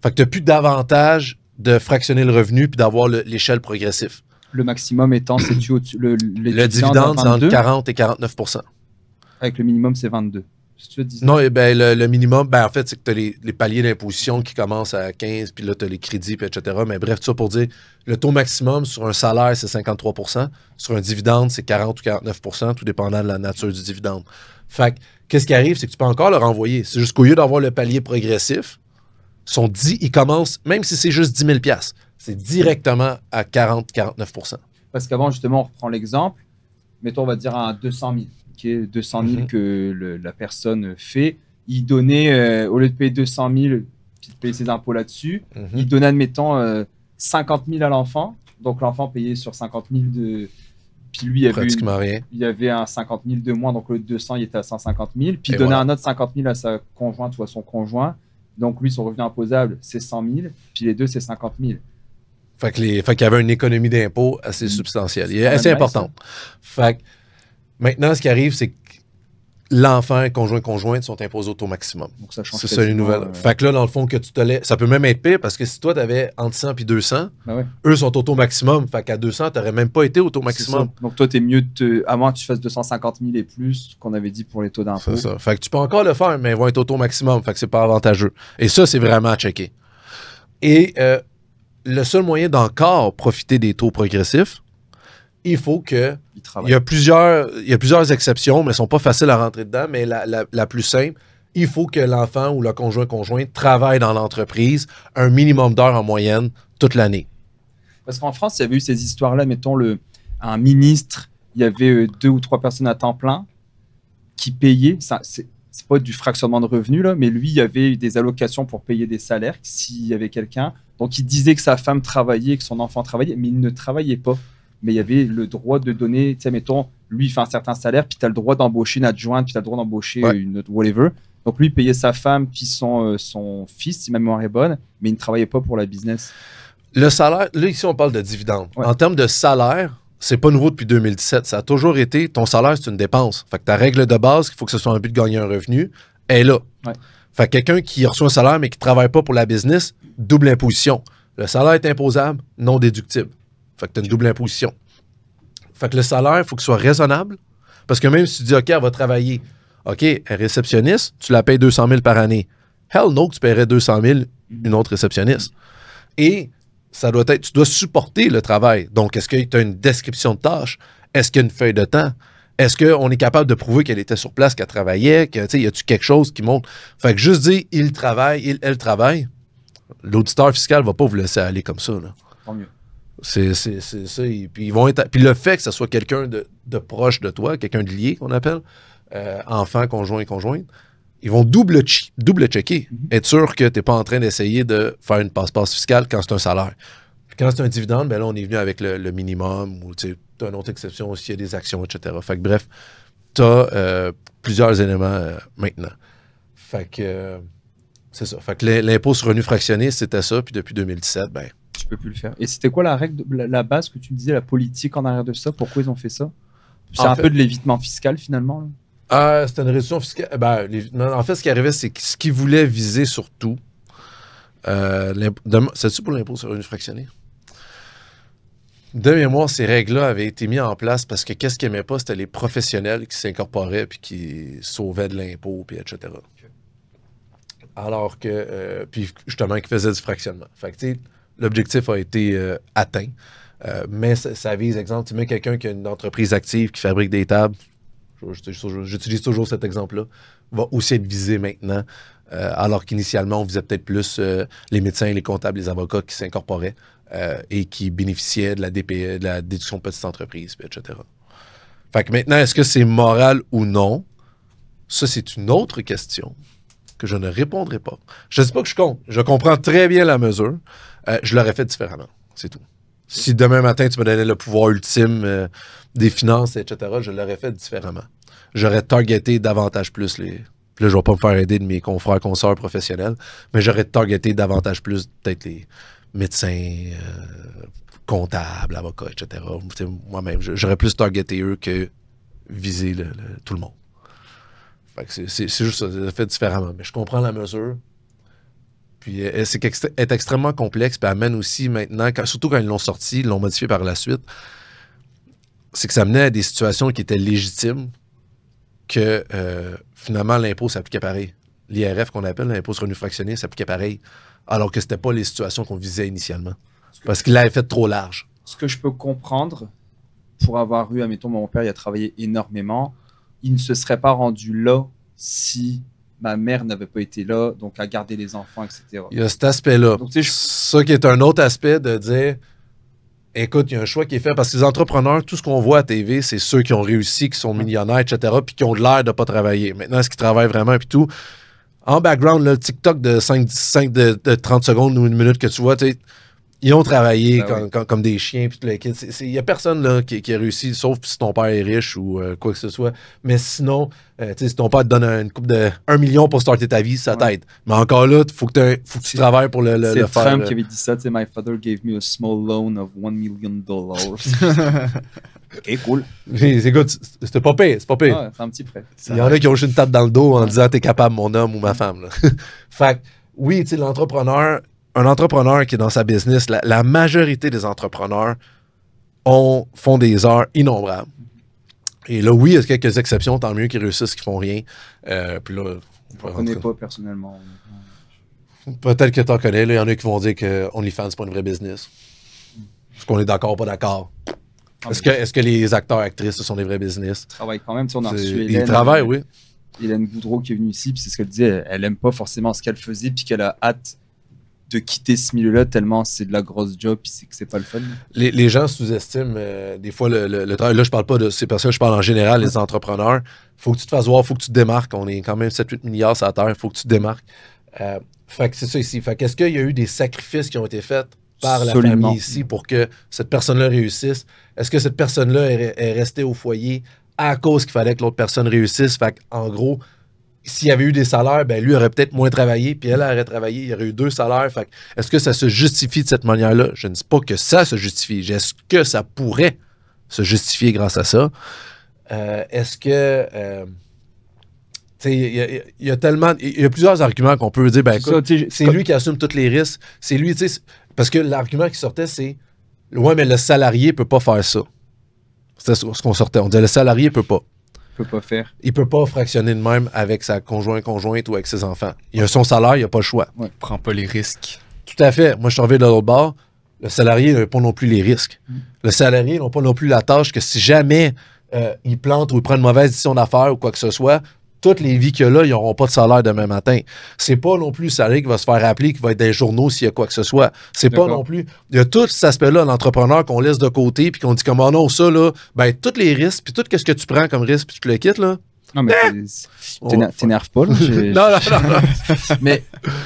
Fait que tu n'as plus d'avantage de fractionner le revenu puis d'avoir l'échelle progressive. Le maximum étant, c'est tu le, le, le dividende, c'est entre 40 et 49 Avec le minimum, c'est 22. non, et eh ben, le, minimum, ben, en fait, c'est que tu as les, paliers d'imposition qui commencent à 15, puis là, tu as les crédits, etc. Mais bref, tout ça pour dire, le taux maximum sur un salaire, c'est 53 Sur un dividende, c'est 40 ou 49 tout dépendant de la nature du dividende. Fait qu'est-ce qui arrive, c'est que tu peux encore le renvoyer. C'est juste qu'au lieu d'avoir le palier progressif, sont 10, ils commencent, même si c'est juste 10 000 c'est directement à 40-49 Parce qu'avant, justement, on reprend l'exemple, mettons, on va dire à 200 000, qui est 200 000 que la personne fait, il donnait, euh, au lieu de payer 200 000, puis de payer ses impôts là-dessus, mm-hmm. il donnait, admettons, 50 euh, 000 à l'enfant, donc l'enfant payait sur 50 000 de, puis lui, il avait, avait un 50 000 de moins, donc le 200, il était à 150 000. Puis il donnait un autre 50 000 à sa conjointe ou à son conjoint. Donc lui, son revenu imposable, c'est 100 000. Puis les deux, c'est 50 000. Fait qu'il y avait une économie d'impôt assez mm. substantielle et assez importante. Fait que maintenant, ce qui arrive, c'est que l'enfant, conjoint, conjointe sont imposés au taux maximum. Donc ça change. C'est ça les nouvelles. Euh, fait que là, dans le fond, que tu te laisses. Ça peut même être pire parce que si toi, tu avais entre 100 et 200, eux sont au taux maximum. Fait qu'à 200, tu n'aurais même pas été au taux maximum. Donc toi, tu es mieux. À moins que tu fasses 250 000 et plus qu'on avait dit pour les taux d'impôt. C'est Fait que tu peux encore le faire, mais ils vont être au taux maximum. Fait que c'est pas avantageux. Et ça, c'est vraiment à checker. Et euh, le seul moyen d'encore profiter des taux progressifs, il faut que. Il, y a plusieurs, il y plusieurs exceptions, mais elles ne sont pas faciles à rentrer dedans. Mais la, la, plus simple, il faut que l'enfant ou le conjoint-conjoint travaille dans l'entreprise un minimum d'heures en moyenne toute l'année. Parce qu'en France, il y avait eu ces histoires-là, mettons, le, un ministre, il y avait euh, deux ou trois personnes à temps plein qui payaient. Ça, c'est, pas du fractionnement de revenus, là, mais lui, il y avait eu des allocations pour payer des salaires s'il y avait quelqu'un. Donc, il disait que sa femme travaillait, que son enfant travaillait, mais il ne travaillait pas mais il y avait le droit de donner, tu sais, mettons, lui il fait un certain salaire, puis tu as le droit d'embaucher une adjointe, puis tu as le droit d'embaucher une une whatever. Donc lui, il payait sa femme, puis son, euh, son fils, si ma mémoire est bonne, mais il ne travaillait pas pour la business. Le salaire, là, ici, on parle de dividendes. En termes de salaire, c'est pas nouveau depuis 2017. Ça a toujours été ton salaire, c'est une dépense. Fait que ta règle de base, qu'il faut que ce soit un but de gagner un revenu, est là. Fait que quelqu'un qui reçoit un salaire mais qui ne travaille pas pour la business, double imposition. Le salaire est imposable, non déductible. Fait que tu as une double imposition. Fait que le salaire, il faut qu'il soit raisonnable. Parce que même si tu dis, OK, elle va travailler, OK, réceptionniste, tu la payes 200 000 par année. Hell no, tu paierais 200 000 une autre réceptionniste. Et ça doit être, tu dois supporter le travail. Donc, est-ce que tu as une description de tâche? Est-ce qu'il y a une feuille de temps? Est-ce qu'on est capable de prouver qu'elle était sur place, qu'elle travaillait, que, y a-tu quelque chose qui montre? Fait que juste dire, il travaille, elle travaille, l'auditeur fiscal ne va pas vous laisser aller comme ça. Là. mieux. C'est ça. Et puis, ils vont être, le fait que ce soit quelqu'un de, proche de toi, quelqu'un de lié qu'on appelle, euh, enfant, conjoint, conjointe, ils vont double, double checker, mm-hmm. être sûr que tu n'es pas en train d'essayer de faire une passe-passe fiscale quand c'est un salaire. quand c'est un dividende, ben là, on est venu avec le, minimum ou tu as une autre exception il y a des actions, etc. Fait bref, tu as euh, plusieurs éléments euh, maintenant. Fait que c'est ça. Fait que l'impôt sur revenu fractionné, c'était ça. Puis depuis 2017, ben, plus le faire. Et c'était quoi la règle, la, base que tu me disais, la politique en arrière de ça Pourquoi ils ont fait ça C'est un peu de l'évitement fiscal finalement. Ah, c'était une réduction fiscale. Eh ben, en fait, ce qui arrivait, c'est ce qu'ils voulaient viser surtout, euh, c'est-tu pour l'impôt sur une fractionnée de mémoire, ces règles-là avaient été mises en place parce que qu'est-ce qu'ils n'aimaient pas, c'était les professionnels qui s'incorporaient puis qui sauvaient de l'impôt, puis etc. Alors que, euh, puis justement, qui faisaient du fractionnement. Fait que, l'objectif a été euh, atteint. Euh, mais ça, vise, exemple, tu mets quelqu'un qui a une entreprise active qui fabrique des tables, j'utilise toujours cet exemple-là, va aussi être visé maintenant, euh, alors qu'initialement, on visait peut-être plus les médecins, les comptables, les avocats qui s'incorporaient et qui bénéficiaient de la DPE, de la déduction petite entreprise, etc. Fait que maintenant, est-ce que c'est moral ou non? Ça, c'est une autre question que je ne répondrai pas. Je ne dis pas que je compte. Je comprends très bien la mesure. Euh, je l'aurais fait différemment. C'est tout. Si demain matin, tu me donnais le pouvoir ultime euh, des finances, etc., je l'aurais fait différemment. J'aurais targeté davantage plus les. Là, je ne vais pas me faire aider de mes confrères, consoeurs professionnels, mais j'aurais targeté davantage plus peut-être les médecins, euh, comptables, avocats, etc. Moi-même, j'aurais plus targeté eux que viser tout le monde. C'est juste ça, fait différemment. Mais je comprends la mesure, puis euh, c'est extrêmement complexe, puis amène aussi maintenant, surtout quand ils l'ont sorti, ils l'ont modifié par la suite, c'est que ça menait à des situations qui étaient légitimes, que euh, finalement l'impôt s'appliquait pareil. L'IRF qu'on appelle l'impôt sur revenu fractionné s'appliquait pareil, alors que ce c'était pas les situations qu'on visait initialement. parce qu'il avait fait trop large. Ce que je peux comprendre, pour avoir eu, admettons, mon père, il a travaillé énormément, il ne se serait pas rendu là si ma mère n'avait pas été là, donc à garder les enfants, etc. Il y a cet aspect-là. Ça qui est un autre aspect de dire, écoute, il y a un choix qui est fait parce que les entrepreneurs, tout ce qu'on voit à TV, c'est ceux qui ont réussi, qui sont millionnaires, etc., puis qui ont l'air de ne pas travailler. Maintenant, est-ce qu'ils travaillent vraiment, puis tout. En background, le TikTok de 5, 5 de, de, 30 secondes ou une minute que tu vois, tu sais, ils ont travaillé ben comme, des chiens, Il n'y a personne là, qui, a réussi, sauf si ton père est riche ou euh, quoi que ce soit. Mais sinon, euh, si ton père te donne une coupe de 1 million pour starter ta vie, ça t'aide. Mais encore là, il faut, que, que tu travailles pour le, faire. C'est femme qui avait dit ça, My father gave me a small loan of 1 million dollars. ok, cool. c'était pas payé, c'est pas payé. c'est ah, un petit prêt. Il y en a qui ont juste une tape dans le dos en disant T'es capable, mon homme ou ma femme. fait oui, l'entrepreneur, un entrepreneur qui est dans sa business, la, majorité des entrepreneurs ont, font des heures innombrables. Et là, oui, il y a quelques exceptions, tant mieux qu'ils réussissent, qu'ils font rien. Euh, puis je ne connais pas personnellement. Peut-être que tu en connais. il y en a qui vont dire que OnlyFans, n'est pas une vraie business. Est-ce qu'on est, d'accord ou pas d'accord? Ah, est-ce que, les acteurs, actrices, ce sont des vrais business? Ils travaillent quand même. Si on a reçu ils travaillent, oui. Hélène Goudreau qui est venue ici, puis c'est ce qu'elle disait. Elle n'aime pas forcément ce qu'elle faisait, puis qu'elle a hâte de quitter ce milieu-là tellement c'est de la grosse job et c'est que c'est pas le fun. Les, gens sous-estiment euh, des fois le, le, travail. Là, je parle pas de ces personnes, je parle en général les entrepreneurs. Faut que tu te fasses voir, faut que tu te démarques. On est quand même 7-8 milliards à la terre, faut que tu démarques. Euh, fait que c'est ça ici. Fait qu'est-ce qu'il y a eu des sacrifices qui ont été faits par la famille ici pour que cette personne-là réussisse? Est-ce que cette personne-là est, est restée au foyer à cause qu'il fallait que l'autre personne réussisse? Fait en gros, s'il y avait eu des salaires, ben lui aurait peut-être moins travaillé, puis elle aurait travaillé, il y aurait eu deux salaires. est-ce que ça se justifie de cette manière-là? Je ne dis pas que ça se justifie. Est-ce que ça pourrait se justifier grâce à ça? Euh, est-ce que. Euh, il y, a tellement. Il y a plusieurs arguments qu'on peut dire. Ben, c'est lui qui assume tous les risques. C'est lui, Parce que l'argument qui sortait, c'est Ouais, mais le salarié ne peut pas faire ça. C'est ce qu'on sortait. On disait le salarié ne peut pas peut pas faire. Il peut pas fractionner de même avec sa conjointe, conjointe ou avec ses enfants. Il a son salaire, il a pas le choix. Il ne prend pas les risques. Tout à fait. Moi, je suis de l'autre bord. Le salarié n'a pas non plus les risques. Mm. Le salarié n'a pas non plus la tâche que si jamais euh, il plante ou il prend une mauvaise décision d'affaires ou quoi que ce soit, toutes les vies qu'il y a là, ils n'auront pas de salaire demain matin. C'est pas non plus le salaire qui va se faire appeler, qui va être des journaux s'il y a quoi que ce soit. C'est pas non plus. Il y a tout cet aspect-là, l'entrepreneur qu'on laisse de côté, puis qu'on dit comme, oh non, ça, là, ben, tous les risques, puis tout ce que tu prends comme risque, puis tu le quittes, là. Non, mais tu eh! t'énerves pas, non, non, non, mais,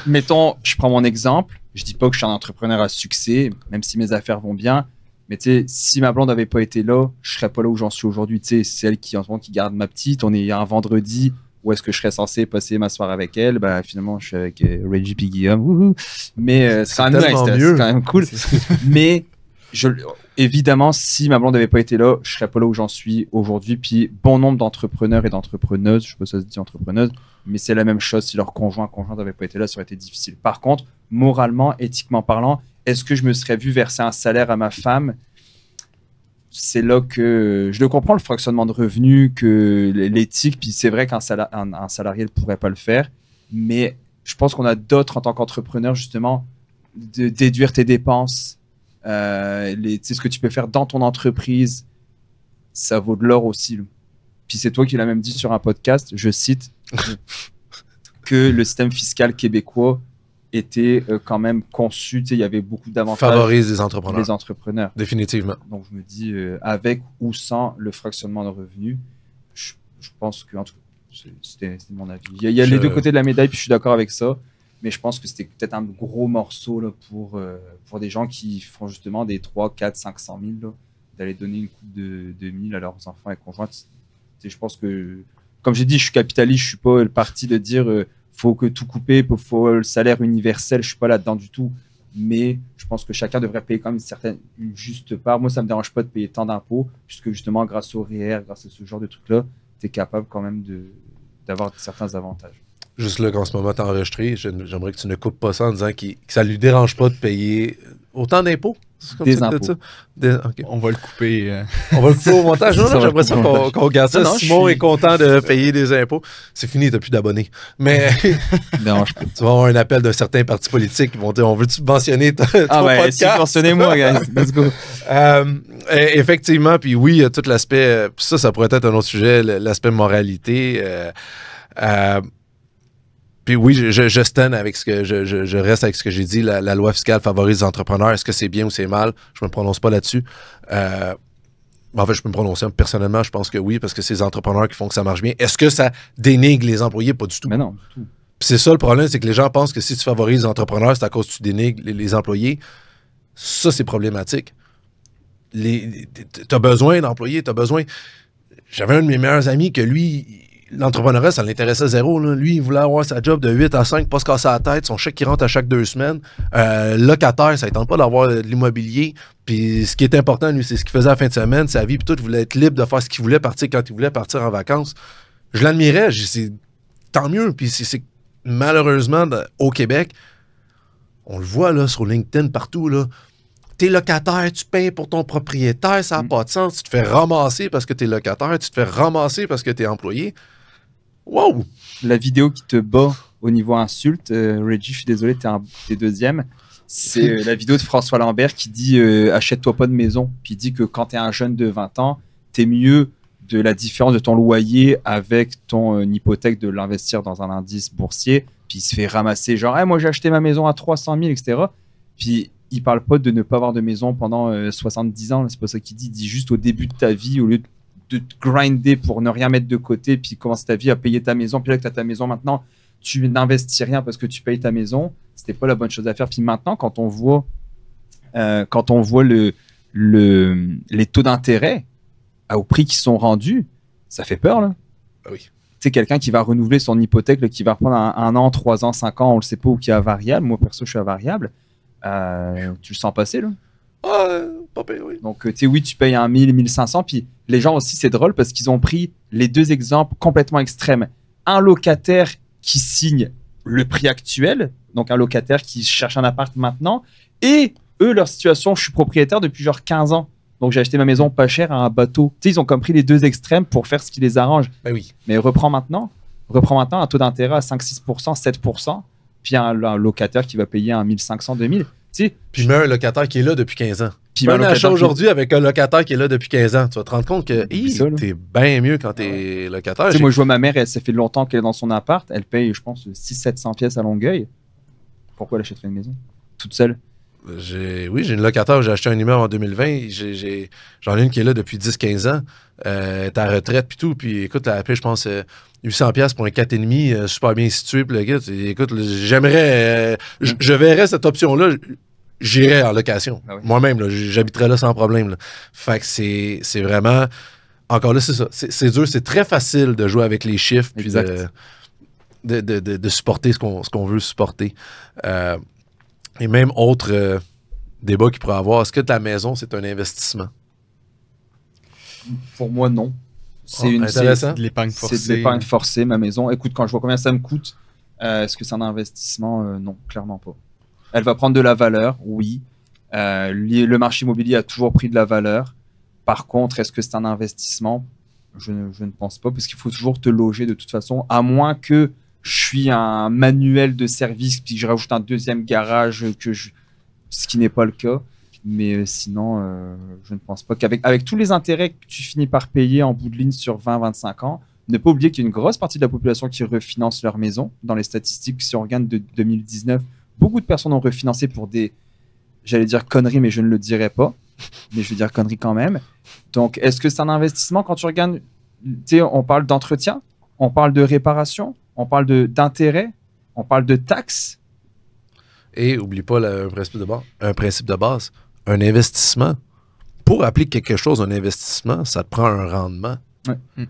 mettons, je prends mon exemple. Je dis pas que je suis un entrepreneur à succès, même si mes affaires vont bien. Mais tu sais, si ma blonde n'avait pas été là, je serais pas là où j'en suis aujourd'hui. Tu sais, c'est elle qui, en ce moment, qui garde ma petite. On est un vendredi où est-ce que je serais censé passer ma soirée avec elle bah finalement je suis avec euh, Reggie P. Guillaume mais euh, c'est quand même cool mais je, évidemment, si ma blonde n'avait pas été là, je serais pas là où j'en suis aujourd'hui. Puis bon nombre d'entrepreneurs et d'entrepreneuses, je sais pas si ça se dit entrepreneuse, mais c'est la même chose. Si leur conjoint, conjointe n'avait pas été là, ça aurait été difficile. Par contre, moralement, éthiquement parlant, est-ce que je me serais vu verser un salaire à ma femme c'est là que je le comprends, le fractionnement de revenus, que l'éthique, puis c'est vrai qu'un salarié ne pourrait pas le faire, mais je pense qu'on a d'autres en tant qu'entrepreneur, justement, de déduire tes dépenses, euh, ce que tu peux faire dans ton entreprise, ça vaut de l'or aussi. Puis c'est toi qui l'as même dit sur un podcast, je cite, que le système fiscal québécois était euh, quand même conçu, il y avait beaucoup d'avantages. Favorise les entrepreneurs. Les entrepreneurs. Définitivement. Donc, je me dis, euh, avec ou sans le fractionnement de revenus, je, pense que, en tout c'était mon avis. Il y a, les deux côtés de la médaille, puis je suis d'accord avec ça. Mais je pense que c'était peut-être un gros morceau là, pour, euh, pour des gens qui font justement des 3, 4, 500 000, d'aller donner une coupe de, de 000 à leurs enfants et conjointes. je pense que, comme j'ai dit, je suis capitaliste, je suis pas le parti de dire faut que tout couper, faut le salaire universel, je suis pas là-dedans du tout. Mais je pense que chacun devrait payer quand même une certaine, juste part. Moi, ça me dérange pas de payer tant d'impôts, puisque justement, grâce au REER, e grâce à ce genre de trucs-là, tu es capable quand même d'avoir certains avantages. Juste là, en ce moment, t'as enregistré, j'aimerais que tu ne coupes pas ça en disant que ça lui dérange pas de payer Autant d'impôts? Des impôts. On va le couper. Euh. On va le couper au montage. J'ai l'impression j'aimerais qu'on garde ça. Simon est content de payer des impôts. C'est fini, t'as plus d'abonnés. Mais non, tu vas avoir un appel d'un certain parti politique. qui vont dire, on veut-tu mentionner ton ah ben, podcast? Mentionnez-moi, guys. Let's go. Euh, e, effectivement, puis oui, il y a tout l'aspect... Euh, ça, ça pourrait être un autre sujet, l'aspect moralité. Puis oui, je, avec ce que je, reste avec ce que j'ai dit. La, loi fiscale favorise les entrepreneurs. Est-ce que c'est bien ou c'est mal? Je me prononce pas là-dessus. Euh, en fait, je peux me prononcer. Personnellement, je pense que oui, parce que c'est les entrepreneurs qui font que ça marche bien. Est-ce que ça dénigre les employés? Pas du tout. Mais non, du tout. c'est ça le problème, c'est que les gens pensent que si tu favorises les entrepreneurs, c'est à cause que tu dénigres les, les employés. Ça, c'est problématique. Tu as besoin d'employés, tu as besoin. J'avais un de mes meilleurs amis que lui, l'entrepreneuriat, ça l'intéressait zéro. Lui, il voulait avoir sa job de 8 à 5, pas se casser la tête, son chèque qui rentre à chaque deux semaines. Euh, locataire, ça ne pas d'avoir de l'immobilier. Puis ce qui est important, lui, c'est ce qu'il faisait à la fin de semaine, sa vie, puis tout. Il voulait être libre de faire ce qu'il voulait, partir quand il voulait, partir en vacances. Je l'admirais, tant mieux. Puis c'est malheureusement, au Québec, on le voit là, sur LinkedIn partout, là t'es locataire, tu payes pour ton propriétaire, ça n'a mm. pas de sens. Tu te fais ramasser parce que t'es locataire, tu te fais ramasser parce que t'es employé. Wow La vidéo qui te bat au niveau insulte, euh, Reggie, je suis désolé, t'es, un, deuxième. C'est euh, la vidéo de François Lambert qui dit euh, achète-toi pas de maison. Puis il dit que quand t'es un jeune de 20 ans, t'es mieux de la différence de ton loyer avec ton hypothèque de l'investir dans un indice boursier. Puis il se fait ramasser genre, eh, moi j'ai acheté ma maison à 300 000, etc. Puis il parle pas de ne pas avoir de maison pendant 70 ans, c'est pas ça qu'il dit. Il dit juste au début de ta vie, au lieu de de grinder pour ne rien mettre de côté, puis commencer ta vie à payer ta maison, puis là que tu as ta maison maintenant, tu n'investis rien parce que tu payes ta maison, c'était pas la bonne chose à faire. Puis maintenant, quand on voit, euh, quand on voit le, le, les taux d'intérêt au prix qui sont rendus, ça fait peur là. Bah oui. Tu sais, quelqu'un qui va renouveler son hypothèque, qui va reprendre un, an, trois ans, cinq ans, on le sait pas, ou qui a à variable. Moi perso, je suis à variable. Euh, tu le sens passer là ah, euh, donc, euh, tu sais, oui, tu payes un 1000, 1500. Puis les gens aussi, c'est drôle parce qu'ils ont pris les deux exemples complètement extrêmes. Un locataire qui signe le prix actuel, donc un locataire qui cherche un appart maintenant, et eux, leur situation, je suis propriétaire depuis genre 15 ans. Donc j'ai acheté ma maison pas cher à un bateau. Tu sais, ils ont compris les deux extrêmes pour faire ce qui les arrange. Bah oui. Mais reprends maintenant, reprends maintenant un taux d'intérêt à 5, 6%, 7%, puis un, un locataire qui va payer un 1500, 2000 sais, puis mets un locataire qui est là depuis 15 ans. Puis un achat aujourd'hui avec un locataire qui est là depuis 15 ans. Tu vas te rendre compte que t'es bien mieux quand t'es ah locataire. Tu moi, je vois ma mère, elle, ça fait longtemps qu'elle est dans son appart. Elle paye, je pense, 600-700 pièces à Longueuil. Pourquoi elle achèterait une maison toute seule oui, j'ai une locataire, j'ai acheté un humeur en 2020, j'en ai, une qui est là depuis 10-15 ans, euh, à retraite puis tout, puis écoute, la paix, je pense, euh, 800$ pour un 4,5, euh, super bien situé. Puis le gars, écoute, j'aimerais. Euh, je verrais cette option-là. J'irais en location. Ah Moi-même, j'habiterais là sans problème. Fait que c'est vraiment. Encore là, c'est ça. C'est dur. C'est très facile de jouer avec les chiffres. Puis de, de, de, supporter ce qu'on veut supporter. Euh, et même autre débat qu'il pourrait avoir, est-ce que ta maison, c'est un investissement? Pour moi, non. C'est de l'épargne forcée. C'est l'épargne forcée, ma maison. Écoute, quand je vois combien ça me coûte, euh, est-ce que c'est un investissement euh, Non, clairement pas. Elle va prendre de la valeur, oui. Euh, le marché immobilier a toujours pris de la valeur. Par contre, est-ce que c'est un investissement je ne, pense pas, parce qu'il faut toujours te loger de toute façon, à moins que je suis un manuel de service, puis je rajoute un deuxième garage, que ce qui n'est pas le cas. Mais euh, sinon, euh, je ne pense pas qu'avec avec tous les intérêts que tu finis par payer en bout de ligne sur 20-25 ans, ne pas oublier qu'il y a une grosse partie de la population qui refinance leur maison. Dans les statistiques, si on regarde de 2019, beaucoup de personnes ont refinancé pour des, j'allais dire conneries, mais je ne le dirais pas. Mais je veux dire conneries quand même. Donc, est-ce que c'est un investissement quand tu regardes, tu on parle d'entretien, on parle de réparation, on parle d'intérêt, on parle de taxes. Et oublie pas le, principe de base. Un principe de base un investissement, pour appliquer quelque chose, un investissement, ça te prend un rendement. Mm.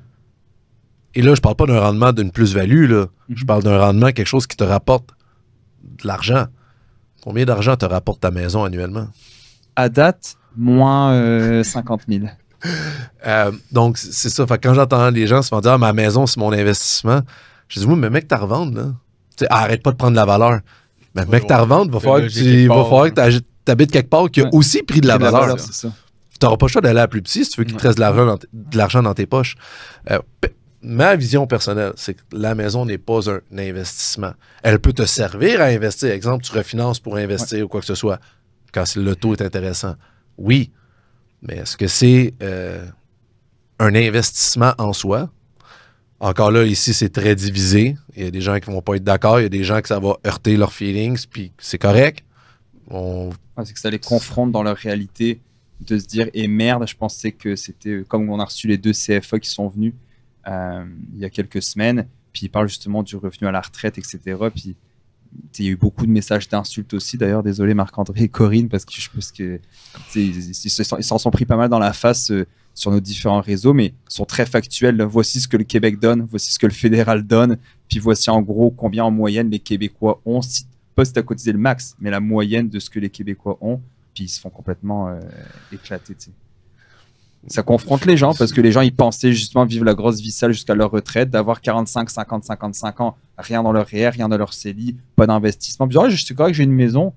Et là, je parle pas d'un rendement d'une plus-value, là. Mm-hmm. Je parle d'un rendement, quelque chose qui te rapporte de l'argent. Combien d'argent te rapporte ta maison annuellement? À date, moins euh, cinquante 50 000. Euh, donc, c'est ça. Fait, quand j'entends les gens se dire ah, ma maison, c'est mon investissement, je dis oui, mais mec, t'as revendre, là. arrête pas de prendre la valeur. Mais mec, t'as revendre, va falloir que tu, va falloir que t'habites quelque part qui a aussi pris de la valeur. Tu n'auras pas le choix d'aller à plus petit si tu veux qu'il te reste de l'argent dans, tes poches. Euh, ma vision personnelle, c'est que la maison n'est pas un investissement. Elle peut te servir à investir. Exemple, tu refinances pour investir ou quoi que ce soit quand le taux est intéressant. Oui, mais est-ce que c'est euh, un investissement en soi? Encore là, ici, c'est très divisé. Il y a des gens qui ne vont pas être d'accord. Il y a des gens que ça va heurter leurs feelings, puis c'est correct c'est que ça les confronte dans leur réalité de se dire et eh merde, je pensais que c'était comme on a reçu les deux CFA qui sont venus euh, il y a quelques semaines, puis ils parlent justement du revenu à la retraite, etc. Puis il y a eu beaucoup de messages d'insultes aussi. D'ailleurs, désolé Marc-André et Corinne, parce que je pense que ils s'en sont pris pas mal dans la face euh, sur nos différents réseaux, mais sont très factuels. Voici ce que le Québec donne, voici ce que le fédéral donne, puis voici en gros combien en moyenne les Québécois ont. Si Poste as cotisé le max, mais la moyenne de ce que les Québécois ont, puis ils se font complètement euh, éclater. Ça confronte les gens parce que les gens, ils pensaient justement vivre la grosse vie sale jusqu'à leur retraite, d'avoir 45, 50, 55 ans, rien dans leur REER, rien dans leur CELI, pas d'investissement. Puis, oh, je suis correct, j'ai une maison.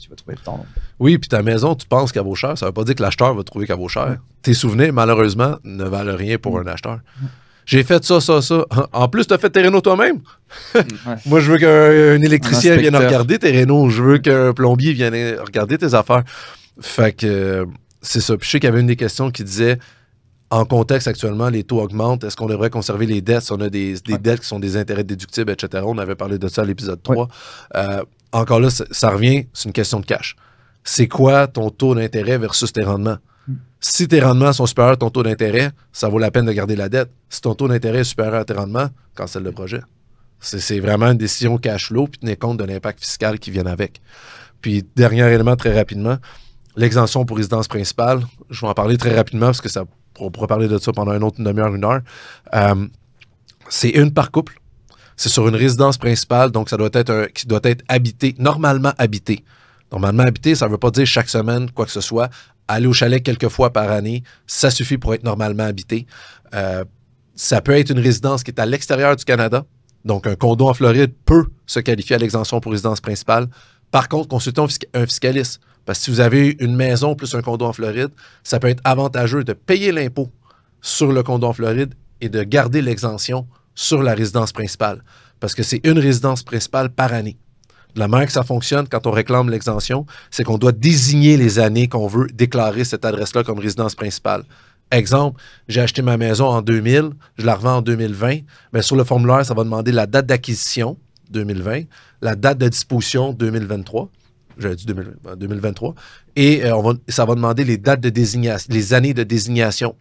Tu vas trouver le temps. Oui, puis ta maison, tu penses qu'elle vaut cher. Ça veut pas dire que l'acheteur va trouver qu'elle vaut cher. Tes souvenirs, malheureusement, ne valent rien pour mm. un acheteur. Mm j'ai fait ça, ça, ça. En plus, tu as fait tes rénaux toi-même. Moi, je veux qu'un électricien vienne regarder tes rénaux. Je veux qu'un plombier vienne regarder tes affaires. Fait que euh, c'est ça. Puis je sais qu'il y avait une des questions qui disait en contexte actuellement, les taux augmentent. Est-ce qu'on devrait conserver les dettes si on a des, dettes qui sont des intérêts déductibles, etc. On avait parlé de ça à l'épisode 3. Euh, encore là, ça, ça revient, c'est une question de cash. C'est quoi ton taux d'intérêt versus tes rendements? Si tes rendements sont supérieurs à ton taux d'intérêt, ça vaut la peine de garder la dette. Si ton taux d'intérêt est supérieur à tes rendements, cancelle le projet. C'est vraiment une décision cash flow, puis tenez compte de l'impact fiscal qui vient avec. Puis, dernier élément, très rapidement, l'exemption pour résidence principale. Je vais en parler très rapidement parce que ça, on pourra parler de ça pendant une autre demi-heure, une heure. Euh, c'est une par couple. C'est sur une résidence principale, donc ça doit être un, qui doit être habité, normalement habité. Normalement habité, ça ne veut pas dire chaque semaine quoi que ce soit, aller au chalet quelques fois par année, ça suffit pour être normalement habité. Euh, ça peut être une résidence qui est à l'extérieur du Canada. Donc, un condo en Floride peut se qualifier à l'exemption pour résidence principale. Par contre, consultez un fiscaliste. Parce que si vous avez une maison plus un condo en Floride, ça peut être avantageux de payer l'impôt sur le condo en Floride et de garder l'exemption sur la résidence principale. Parce que c'est une résidence principale par année la manière que ça fonctionne quand on réclame l'exemption, c'est qu'on doit désigner les années qu'on veut déclarer cette adresse-là comme résidence principale. Exemple, j'ai acheté ma maison en 2000, je la revends en 2020, mais sur le formulaire, ça va demander la date d'acquisition, 2020, la date de disposition, 2023, j'avais dit 2023, ben, et euh, ça va demander les dates de désignation, les années de désignation.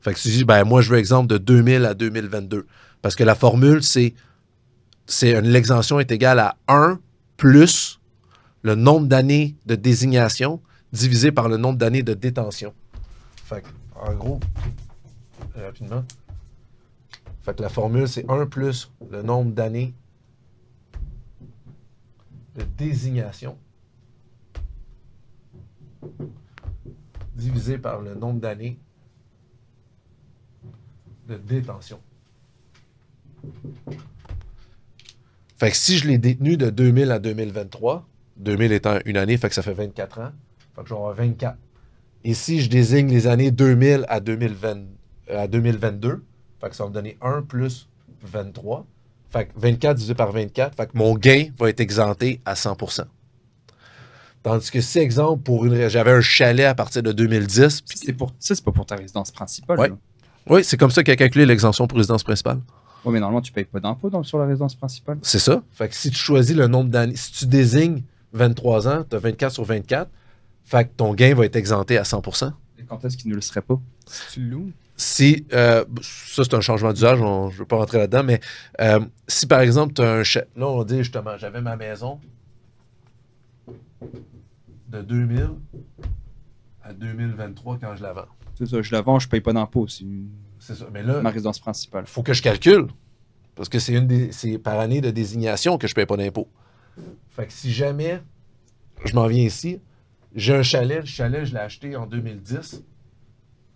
Fait que tu dis, ben moi, je veux exemple de 2000 à 2022, parce que la formule, c'est, c'est l'exemption est égale à 1 plus le nombre d'années de désignation divisé par le nombre d'années de détention. Fait en gros, rapidement, fait la formule, c'est 1 plus le nombre d'années de désignation divisé par le nombre d'années de détention. Fait si je l'ai détenu de 2000 à 2023, 2000 étant une année, fait ça fait 24 ans, je vais 24. Et si je désigne les années 2000 à, 2020, à 2022, ça va me donner 1 plus 23. Fait 24 divisé par 24, mon gain va être exempté à 100 Tandis que si, exemple, pour une j'avais un chalet à partir de 2010. Puis... C'est pour, c'est pas pour ta résidence principale. Oui, c'est comme ça a calculé l'exemption pour résidence principale. Oui, mais normalement, tu ne payes pas d'impôt sur la résidence principale. C'est ça. Fait si tu choisis le nombre d'années, si tu désignes 23 ans, tu as 24 sur 24, ton gain va être exempté à 100 Et quand est-ce qu'il ne le serait pas Si tu loues si, euh, ça c'est un changement d'usage, je ne veux pas rentrer là-dedans, mais euh, si par exemple tu as un chèque, là on dit justement, j'avais ma maison de 2000 à 2023 quand je la vends. C'est ça, je la vends, je ne paye pas d'impôts. C'est ça, mais là, ma résidence principale. faut que je calcule. Parce que c'est par année de désignation que je ne paye pas d'impôts. Fait que si jamais je m'en viens ici, j'ai un chalet, le chalet, je l'ai acheté en 2010.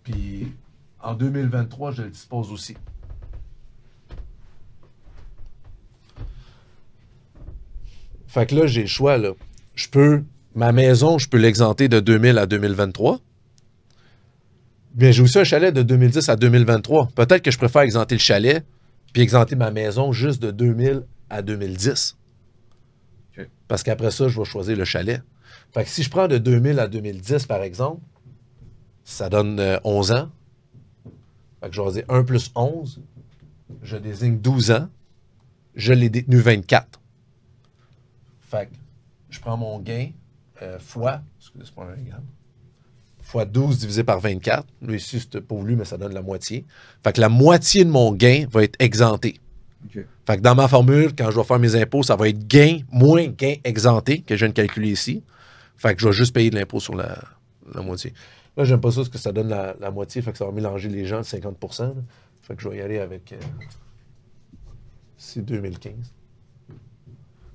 Puis en 2023, je le dispose aussi. Fait que là, j'ai le choix. Là. Je peux, ma maison, je peux l'exenter de 2000 à 2023. Bien, j'ai aussi un chalet de 2010 à 2023. Peut-être que je préfère exenter le chalet puis exempter ma maison juste de 2000 à 2010. Parce qu'après ça, je vais choisir le chalet. Fait que si je prends de 2000 à 2010, par exemple, ça donne 11 euh, ans. Fait que je vais dire 1 plus 11, je désigne 12 ans. Je l'ai détenu 24. Fait que je prends mon gain euh, fois, excusez, moi un 12 divisé par 24. Lui, ici, c'est pour lui, mais ça donne la moitié. Fait que la moitié de mon gain va être exempté. Fait que dans ma formule, quand je vais faire mes impôts, ça va être gain moins gain exempté que je viens de calculer ici. Fait que je vais juste payer de l'impôt sur la, moitié. Là, j'aime pas ça parce que ça donne la, moitié. Fait que ça va mélanger les gens de 50 Fait que je vais y aller avec. Euh, c'est 2015.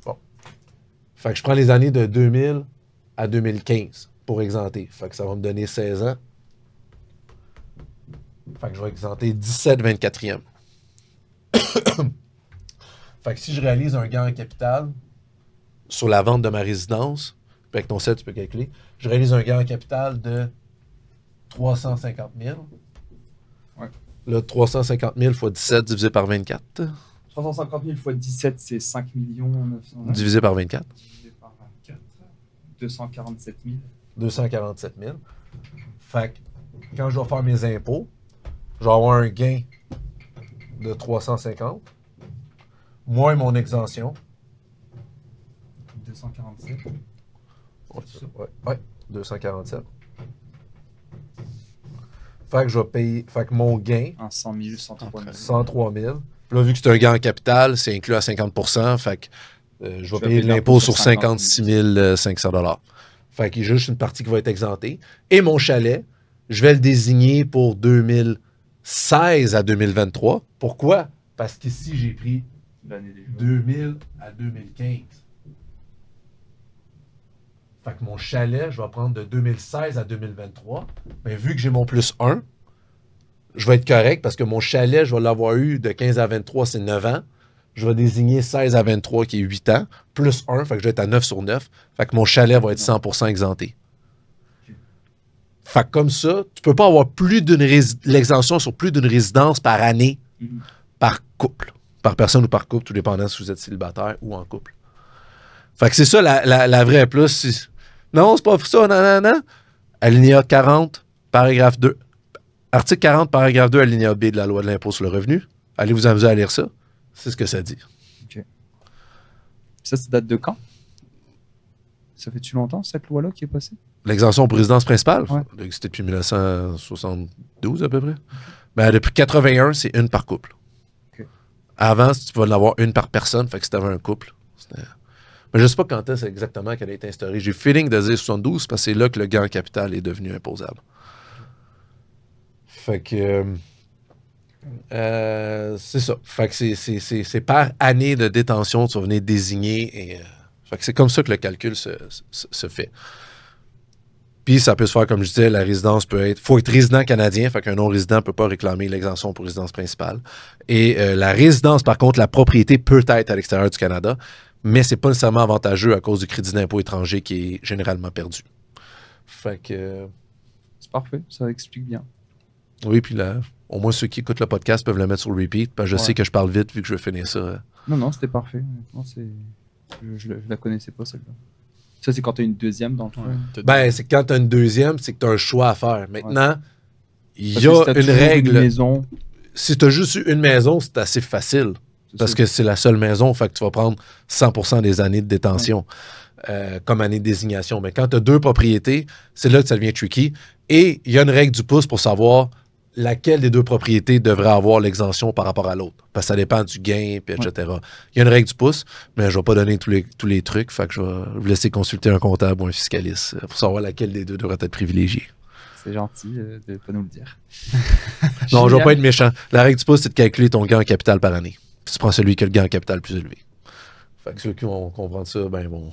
Bon. Fait que je prends les années de 2000 à 2015 pour exempter. Fait que ça va me donner 16 ans. Fait que je vais exempter 17 24e. fait que si je réalise un gain en capital sur la vente de ma résidence, avec ton 7, tu peux calculer, je réalise un gain en capital de 350 000. Ouais. Là, 350 000 fois 17 divisé par 24. 350 000 fois 17, c'est 5 millions. 900 divisé par 24. Divisé par 24. 247 000. 247 000. Fait que quand je vais faire mes impôts, je vais avoir un gain de 350, moins mon exemption. 247. Ouais, 247. Fait que je vais payer, fait que mon gain. En 100 000, 103 000. Là, vu que c'est un gain en capital, c'est inclus à 50 Fait que euh, je vais payer, l'impôt sur 56 500 fait qu'il y juste une partie qui va être exemptée. Et mon chalet, je vais le désigner pour 2016 à 2023. Pourquoi? Parce qu'ici, j'ai pris 2000 à 2015. Fait que mon chalet, je vais prendre de 2016 à 2023. Mais vu que j'ai mon plus 1, je vais être correct parce que mon chalet, je vais l'avoir eu de 15 à 23, c'est 9 ans je vais désigner 16 à 23 qui est 8 ans, plus 1, fait que je vais être à 9 sur 9. Fait que mon chalet va être 100% exempté. Fait comme ça, tu peux pas avoir plus d'une l'exemption sur plus d'une résidence par année, par couple, par personne ou par couple, tout dépendant si vous êtes célibataire ou en couple. Fait que c'est ça la, vraie plus. Non, c'est pas ça, non, non, non. Alinéa 40, paragraphe 2. Article 40, paragraphe 2, alinéa B de la loi de l'impôt sur le revenu. Allez vous amuser à lire ça. C'est ce que ça dit. Ok. Ça, ça date de quand Ça fait-tu longtemps, cette loi-là qui est passée L'exemption aux présidences principales C'était depuis 1972 à peu près. Mais ben, depuis 81, c'est une par couple. OK. Avant, tu pouvais l'avoir une par personne. Fait que si tu avais un couple, Mais je ne sais pas quand est-ce exactement qu'elle a été instaurée. J'ai le feeling de dire 72 parce que c'est là que le gain en capital est devenu imposable. Fait que. Euh, euh, c'est ça. Fait que c'est par année de détention que tu vas venir désigner. Euh, c'est comme ça que le calcul se, fait. Puis ça peut se faire, comme je disais, la résidence peut être. Il faut être résident canadien, fait qu'un non-résident ne peut pas réclamer l'exemption pour résidence principale. Et euh, la résidence, par contre, la propriété peut être à l'extérieur du Canada, mais ce n'est pas nécessairement avantageux à cause du crédit d'impôt étranger qui est généralement perdu. Fait C'est parfait, ça explique bien. Oui, puis là, au moins ceux qui écoutent le podcast peuvent le mettre sur le repeat. Parce que je sais que je parle vite vu que je vais finir ça. Non, non, c'était parfait. je, ne la connaissais pas celle-là. Ça, c'est quand tu as une deuxième dans Ben, c'est quand tu as une deuxième, c'est que tu as un choix à faire. Maintenant, il y a une règle. Si tu as juste eu une maison, c'est assez facile. Parce que c'est la seule maison, fait que tu vas prendre 100% des années de détention euh, comme année de désignation. Mais quand tu as deux propriétés, c'est là que ça devient tricky. Et il y a une règle du pouce pour savoir laquelle des deux propriétés devrait avoir l'exemption par rapport à l'autre. Parce que ça dépend du gain, etc. Il y a une règle du pouce, mais je ne vais pas donner tous les, tous les trucs. Fait que je vais vous laisser consulter un comptable ou un fiscaliste euh, pour savoir laquelle des deux devrait être privilégiée. C'est gentil euh, de pas nous le dire. non, je ne vais pas être méchant. La règle du pouce, c'est de calculer ton gain en capital par année. tu prends celui qui a le gain en capital plus élevé. Fait ceux qui vont comprendre ça, ben bon,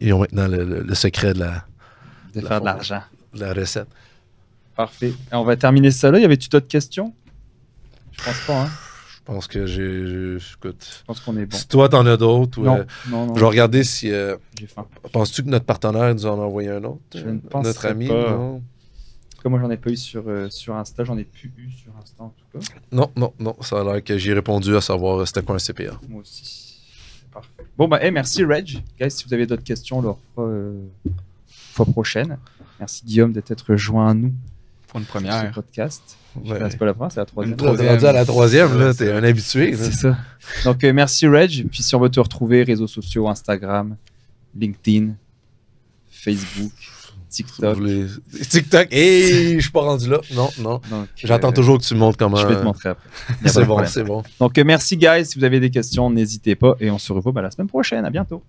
ils ont maintenant le, secret de faire de l'argent. De la recette. Parfait. on va terminer ça là. Y avait-tu d'autres questions Je pense pas. Hein. Je pense que j'ai. Écoute. Je pense qu'on est bon. Si toi, t'en as d'autres. Non, non, non, Je vais regarder si. Euh, j'ai faim. Penses-tu que notre partenaire nous en a envoyé un autre Je ne pense Notre ami pas. Non. En moi, j'en ai pas eu euh, sur, Insta. J'en ai plus eu sur Insta, en tout cas. Non, non, non. Ça a l'air que j'ai répondu à savoir euh, c'était quoi un CPA. Moi aussi. Parfait. Bon, bah, hey, merci, Reg. Guys, si vous avez d'autres questions, alors euh, fois prochaine. Merci, Guillaume, d'être joint à nous une première. podcast. C'est pas la première, c'est la troisième. troisième. à la troisième, là, t'es un habitué. C'est ça. Donc, euh, merci, Reg. Puis si on veut te retrouver, réseaux sociaux, Instagram, LinkedIn, Facebook. TikTok. TikTok, et je suis pas rendu là. Non, non. Euh, J'attends toujours que tu me montres comment. Je vais te euh, montrer après. c'est bon, c'est bon. Donc, merci, guys. Si vous avez des questions, n'hésitez pas. Et on se revoit bah, la semaine prochaine. À bientôt.